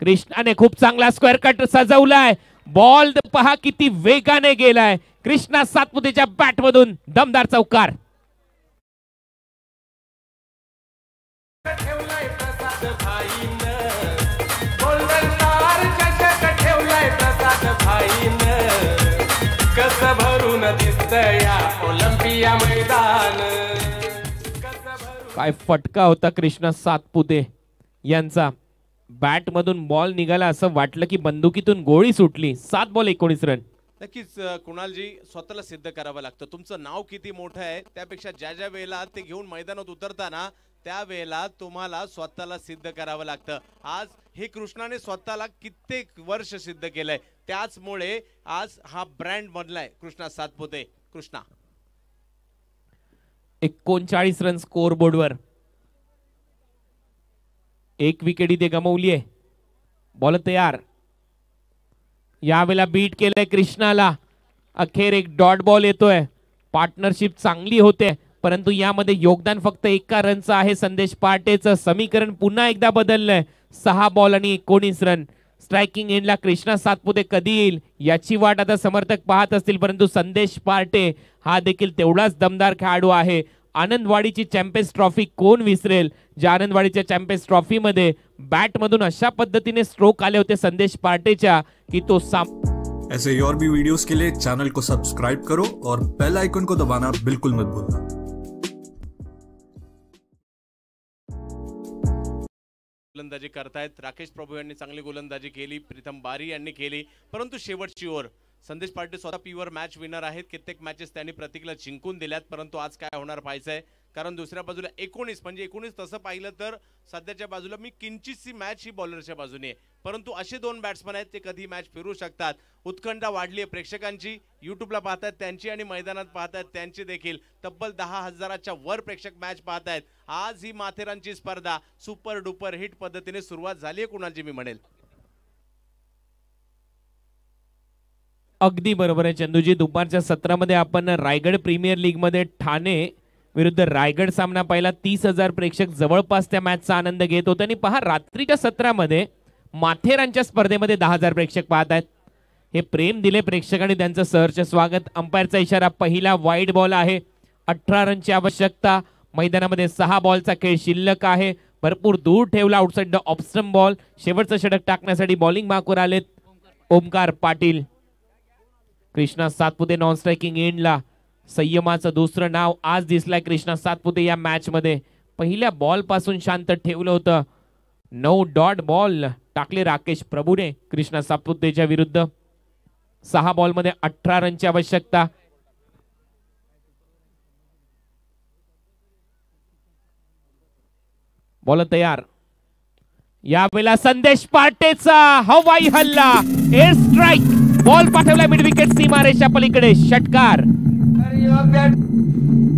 कृष्णाने खूप चांगला स्क्वेअर कट सजवलाय बॉल पहा किती वेगाने गेलाय कृष्णा सातपुतेच्या बॅटमधून दमदार चौकार कस भरून दिसत या ओलंपिया मैदान काय फटका होता कृष्णा सातपुते यांचा बॅटमधून बॉल निघाला असं वाटलं की बंदुकीतून गोळी सुटली सात बॉल एकोणीस रन नक्कीच कुणालजी स्वतःला सिद्ध करावं लागतं तुमचं नाव किती मोठं आहे त्यापेक्षा ज्या ज्या वेळेला ते घेऊन मैदानात उतरताना वेळेला तुम्हाला स्वतःला सिद्ध करावं लागतं आज हे कृष्णाने स्वतःला कित्येक वर्ष सिद्ध केलंय त्याचमुळे आज हा ब्रँड बनलाय कृष्णा सातपुते कृष्णा एकोणचाळीस रन स्कोर बोर्डवर एक विकेट इथे गमवली आहे बॉल तयार यावेळेला बीट केलंय कृष्णाला अखेर एक डॉट बॉल येतोय पार्टनरशिप चांगली होते परंतु यामध्ये योगदान फक्त एका रनचं आहे संदेश पाटेचं समीकरण पुन्हा एकदा बदललंय सहा बॉल आणि एकोणीस रन स्ट्रायकिंग इनला कृष्णा सातपुते कधी येईल याची वाट आता समर्थक पाहत असतील परंतु संदेश पार्टे हा देखील तेवढाच दमदार खेळाडू आहे आनंदवाडीची चॅम्पियन्स ट्रॉफी कोण विसरेल ज्या आनंदवाडीच्या चॅम्पियन्स ट्रॉफीमध्ये बॅटमधून अशा पद्धतीने स्ट्रोक आले होते संदेश पार्टेच्या की तो साम ऐसे और भी वीडियोस के लिए चैनल को सब्सक्राइब करो और बेल आइकन को दबाना बिल्कुल मत भूलना गोलंदाजी करतायत राकेश प्रभू यांनी चांगली गोलंदाजी केली प्रीतम बारी यांनी केली परंतु शेवटची ओव्हर संदेश पाटील स्वतः प्युअर मॅच विनर आहेत कित्येक मॅचेस त्यांनी प्रतीकला जिंकून दिल्यात परंतु आज काय होणार पाहिजे कारण दुसऱ्या बाजूला एकोणीस म्हणजे एकोणीस तसं पाहिलं तर सध्याच्या बाजूला मी किंचितशी मॅच ही बॉलरच्या बाजूने परंतु असे दोन बॅट्समन आहेत ते कधी मॅच फिरू शकतात उत्कंठा वाढली आहे प्रेक्षकांची युट्यूबला पाहतात त्यांची आणि मैदानात पाहतात त्यांची देखील तब्बल दहा हजाराच्या वर प्रेक्षक मॅच पाहत आहेत आज ही माथेरानची स्पर्धा सुपर डुपर हिट पद्धतीने सुरुवात झाली आहे कुणाची मी म्हणेल अगदी बरोबर आहे चंदूजी दुपारच्या सत्रामध्ये आपण रायगड प्रीमियर लीगमध्ये ठाणे विरुद्ध रायगड सामना पहिला तीस हजार प्रेक्षक जवळपास त्या मॅचचा आनंद घेत होते आणि पहा रात्रीच्या सत्रामध्ये माथेरानच्या स्पर्धेमध्ये दहा हजार प्रेक्षक पाहत आहेत हे प्रेम दिले प्रेक्षकांनी त्यांचं सहर्ष स्वागत अंपायरचा इशारा पहिला वाईट बॉल आहे अठरा रनची आवश्यकता मैदानामध्ये सहा बॉलचा खेळ शिल्लक आहे भरपूर दूर ठेवला आउटसाईड द ऑप्स्टम बॉल शेवटचं षटक टाकण्यासाठी बॉलिंग माकूर आलेत ओमकार पाटील कृष्णा सातपुते नॉन स्ट्रायकिंग एंडला संयमाचं दुसरं नाव आज दिसलंय कृष्णा सातपुते या मॅच मध्ये पहिल्या बॉल पासून शांत ठेवलं होतं नऊ डॉट बॉल टाकले राकेश प्रभूने कृष्णा सातपुतेच्या विरुद्ध सहा मध्ये अठरा रनची आवश्यकता बॉल तयार यावेळेला संदेश पाटेचा हवाई हल्ला एअर स्ट्राईक बॉल पाठवला मिड विकेट सीमारेषा पलीकडे षटकार not bad.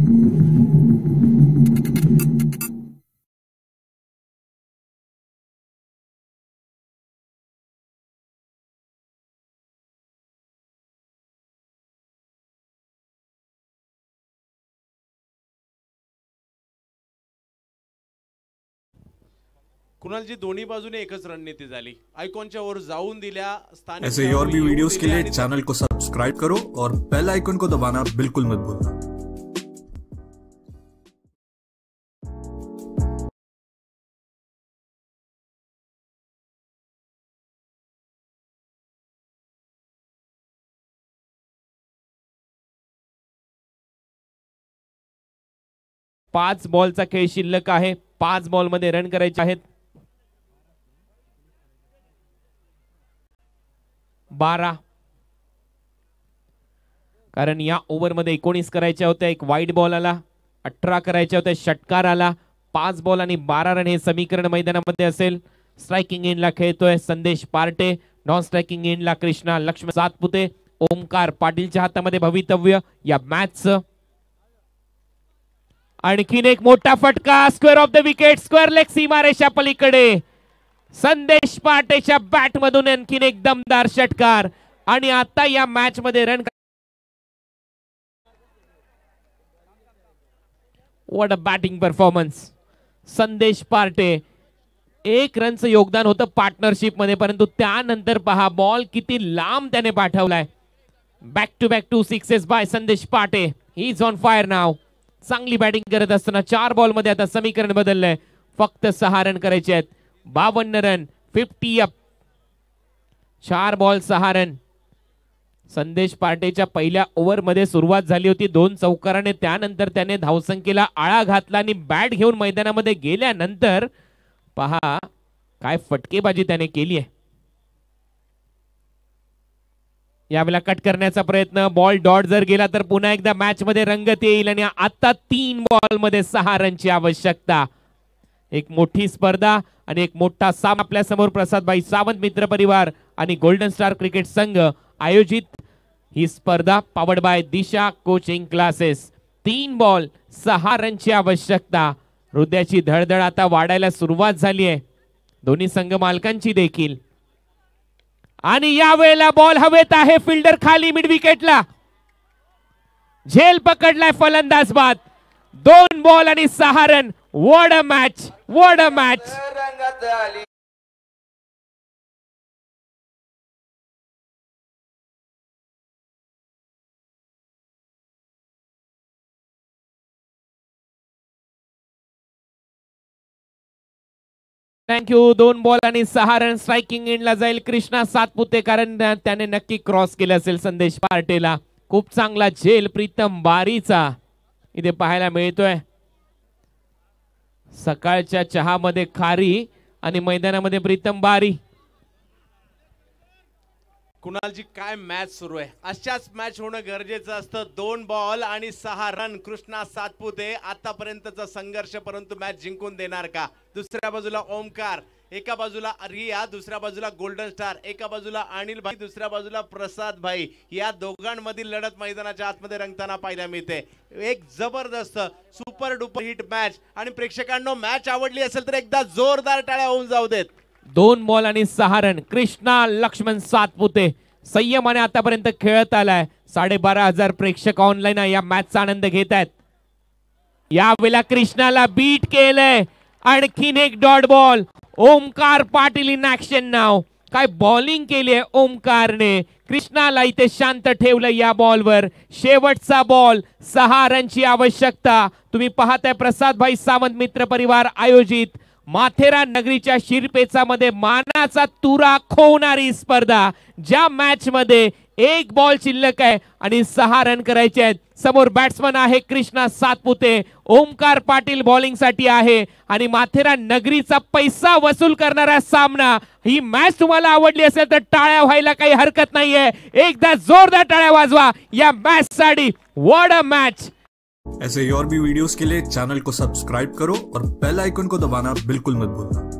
कुणालजी दोन्ही बाजूने एकच रणनीती झाली आयकॉनच्या वर जाऊन दिल्या स्थानिक ऐसे और भी वीडियोस के लिए चैनल को सब्सक्राइब करो और बेल आइकन को दबाना बिल्कुल मत भूलना पाच बॉलचा खेळ शिल्लक आहे पाच बॉलमध्ये रन करायचे आहेत बारा कारण या ओव्हरमध्ये एकोणीस करायच्या होत्या एक वाईट बॉल आला अठरा करायच्या होत्या षटकार आला पाच बॉल आणि बारा रन हे समीकरण मैदानामध्ये असेल स्ट्रायकिंग ला खेळतोय संदेश पार्टे नॉन स्ट्रायकिंग ला कृष्णा लक्ष्मण सातपुते ओमकार पाटीलच्या हातामध्ये भवितव्य या मॅचचं आणखीन एक मोठा फटका square of the wicket square leg सीमा रेषा पलीकडे संदेश पहाटेच्या बॅटमधून आणखीन एक दमदार षटकार आणि आता या मॅच मध्ये run what a batting performance Sandesh Parte एक रनचं योगदान होतं पार्टनरशिपमध्ये परंतु त्यानंतर पहा बॉल किती लांब त्याने पाठवलाय back to back two sixes by Sandesh Pate he is on fire नाव चांगली बॅटिंग करत असताना चार बॉलमध्ये आता समीकरण बदललंय फक्त सहा रन करायचे आहेत बावन्न रन फिफ्टी अप चार बॉल सहा रन संदेश पार्टेच्या पहिल्या ओव्हरमध्ये सुरुवात झाली होती दोन चौकाराने त्यानंतर त्याने धावसंख्येला आळा घातला आणि बॅट घेऊन मैदानामध्ये गेल्यानंतर पहा काय फटकेबाजी त्याने केली आहे यावेळेला कट करण्याचा प्रयत्न बॉल डॉट जर गेला तर पुन्हा एकदा मॅच मध्ये रंगत येईल आणि आता तीन बॉल मध्ये सहा रनची आवश्यकता एक मोठी स्पर्धा आणि एक मोठा साम आपल्या समोर प्रसादबाई सावंत मित्र परिवार आणि गोल्डन स्टार क्रिकेट संघ आयोजित ही स्पर्धा powered by Disha coaching classes तीन बॉल सहा रनची आवश्यकता हृदयाची धडधड आता वाढायला सुरुवात झाली आहे दोन्ही संघ मालकांची देखील आणि यावेळेला बॉल हवेत आहे फिल्डर खाली मिड विकेटला झेल पकडलाय फलंदाज बाद दोन बॉल आणि सहा run what a match what a match थँक आली दोन बॉल आणि सहा रन स्ट्रायकिंग एंडला जाईल कृष्णा सातपुते कारण त्याने नक्की क्रॉस केले असेल संदेश पार्टेला खूप चांगला झेल प्रीतम बारीचा इथे पाहायला मिळतोय सकाळच्या चहामध्ये खारी आणि मैदानामध्ये प्रीतम बारी कुणालजी काय मॅच सुरू आहे अशाच मॅच होणं गरजेचं असतं दोन बॉल आणि सहा रन कृष्णा सातपुते आतापर्यंतचा संघर्ष परंतु मॅच जिंकून देणार का दुसऱ्या बाजूला ओमकार एका बाजूला रिया दुसऱ्या बाजूला गोल्डन स्टार एका बाजूला अनिल भाई दुसऱ्या बाजूला प्रसाद भाई या दोघांमधील लढत मैदानाच्या आतमध्ये रंगताना पाहायला मिळते एक जबरदस्त सुपर डुपर हिट मॅच आणि प्रेक्षकांना मॅच आवडली असेल तर एकदा जोरदार टाळ्या होऊन जाऊ देत दोन बॉल आणि सहा रन कृष्णा लक्ष्मण सातपुते संयमाने आतापर्यंत खेळत आलाय साडेबारा हजार प्रेक्षक ऑनलाईन या मॅचचा आनंद घेत आहेत यावेळेला कृष्णाला बीट केलंय आणखीन एक dot ball Omkar Patil in action नाव काय बॉलिंग केली आहे ओमकारने कृष्णाला इथे शांत ठेवलं या बॉलवर शेवटचा बॉल सहा रनची आवश्यकता तुम्ही पाहताय प्रसादभाई सावंत मित्र परिवार आयोजित माथेरा नगरीच्या शिरपेचामध्ये मानाचा तुरा खोवणारी स्पर्धा ज्या मॅच मध्ये एक बॉल शिल्लक आहे आणि सहा रन करायचे आहेत समोर बॅट्समन आहे कृष्णा सातपुते ओमकार पाटील बॉलिंगसाठी आहे आणि माथेरा नगरीचा पैसा वसूल करणारा सामना ही मॅच तुम्हाला आवडली असेल तर टाळ्या व्हायला काही हरकत नाहीये एकदा जोरदार टाळ्या वाजवा या मॅच साड़ी वॉड अ मॅच ऐसे और भी वीडियोस के लिए चैनल को सब्सक्राइब करो और बेल आइकन को दबाना बिल्कुल मत भूलना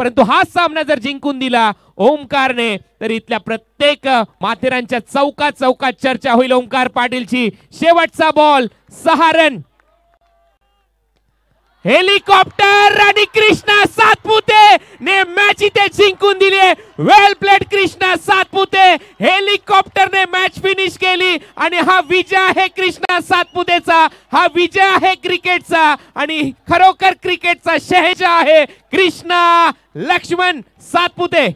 परंतु हा सामना जर जिंकून दिला ओमकारने तर इथल्या प्रत्येक माथेरानच्या चौकात चौकात चर्चा होईल ओमकार पाटीलची शेवटचा बॉल सहारन हेलिकॉप्टर आणि कृष्णा सातपुते ने मॅच इथे जिंकून दिली वेल प्लेट कृष्णा सातपुते हेलिकॉप्टरने मॅच फिनिश केली आणि हा विजय आहे कृष्णा सातपुतेचा हा विजय आहे क्रिकेटचा आणि खरोखर क्रिकेटचा शहजा आहे कृष्णा लक्ष्मण सातपुते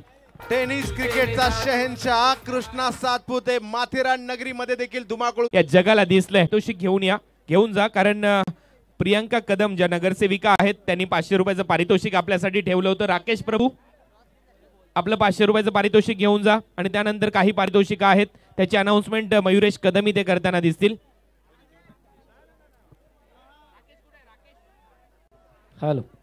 टेनिस क्रिकेटचा शहनशाह कृष्णा सातपुते माथेरान नगरीमध्ये देखील धुमाकूळ या जगाला दिसलंय तोशी घेऊन या घेऊन जा कारण प्रियंका कदम ज्या नगरसेविका आहेत त्यांनी पाचशे रुपयाचं पारितोषिक आपल्यासाठी ठेवलं होतं राकेश प्रभू आपलं पाचशे रुपयाचं पारितोषिक घेऊन जा आणि त्यानंतर काही पारितोषिक आहेत त्याची अनाऊन्समेंट मयुरेश कदम इथे करताना दिसतील हॅलो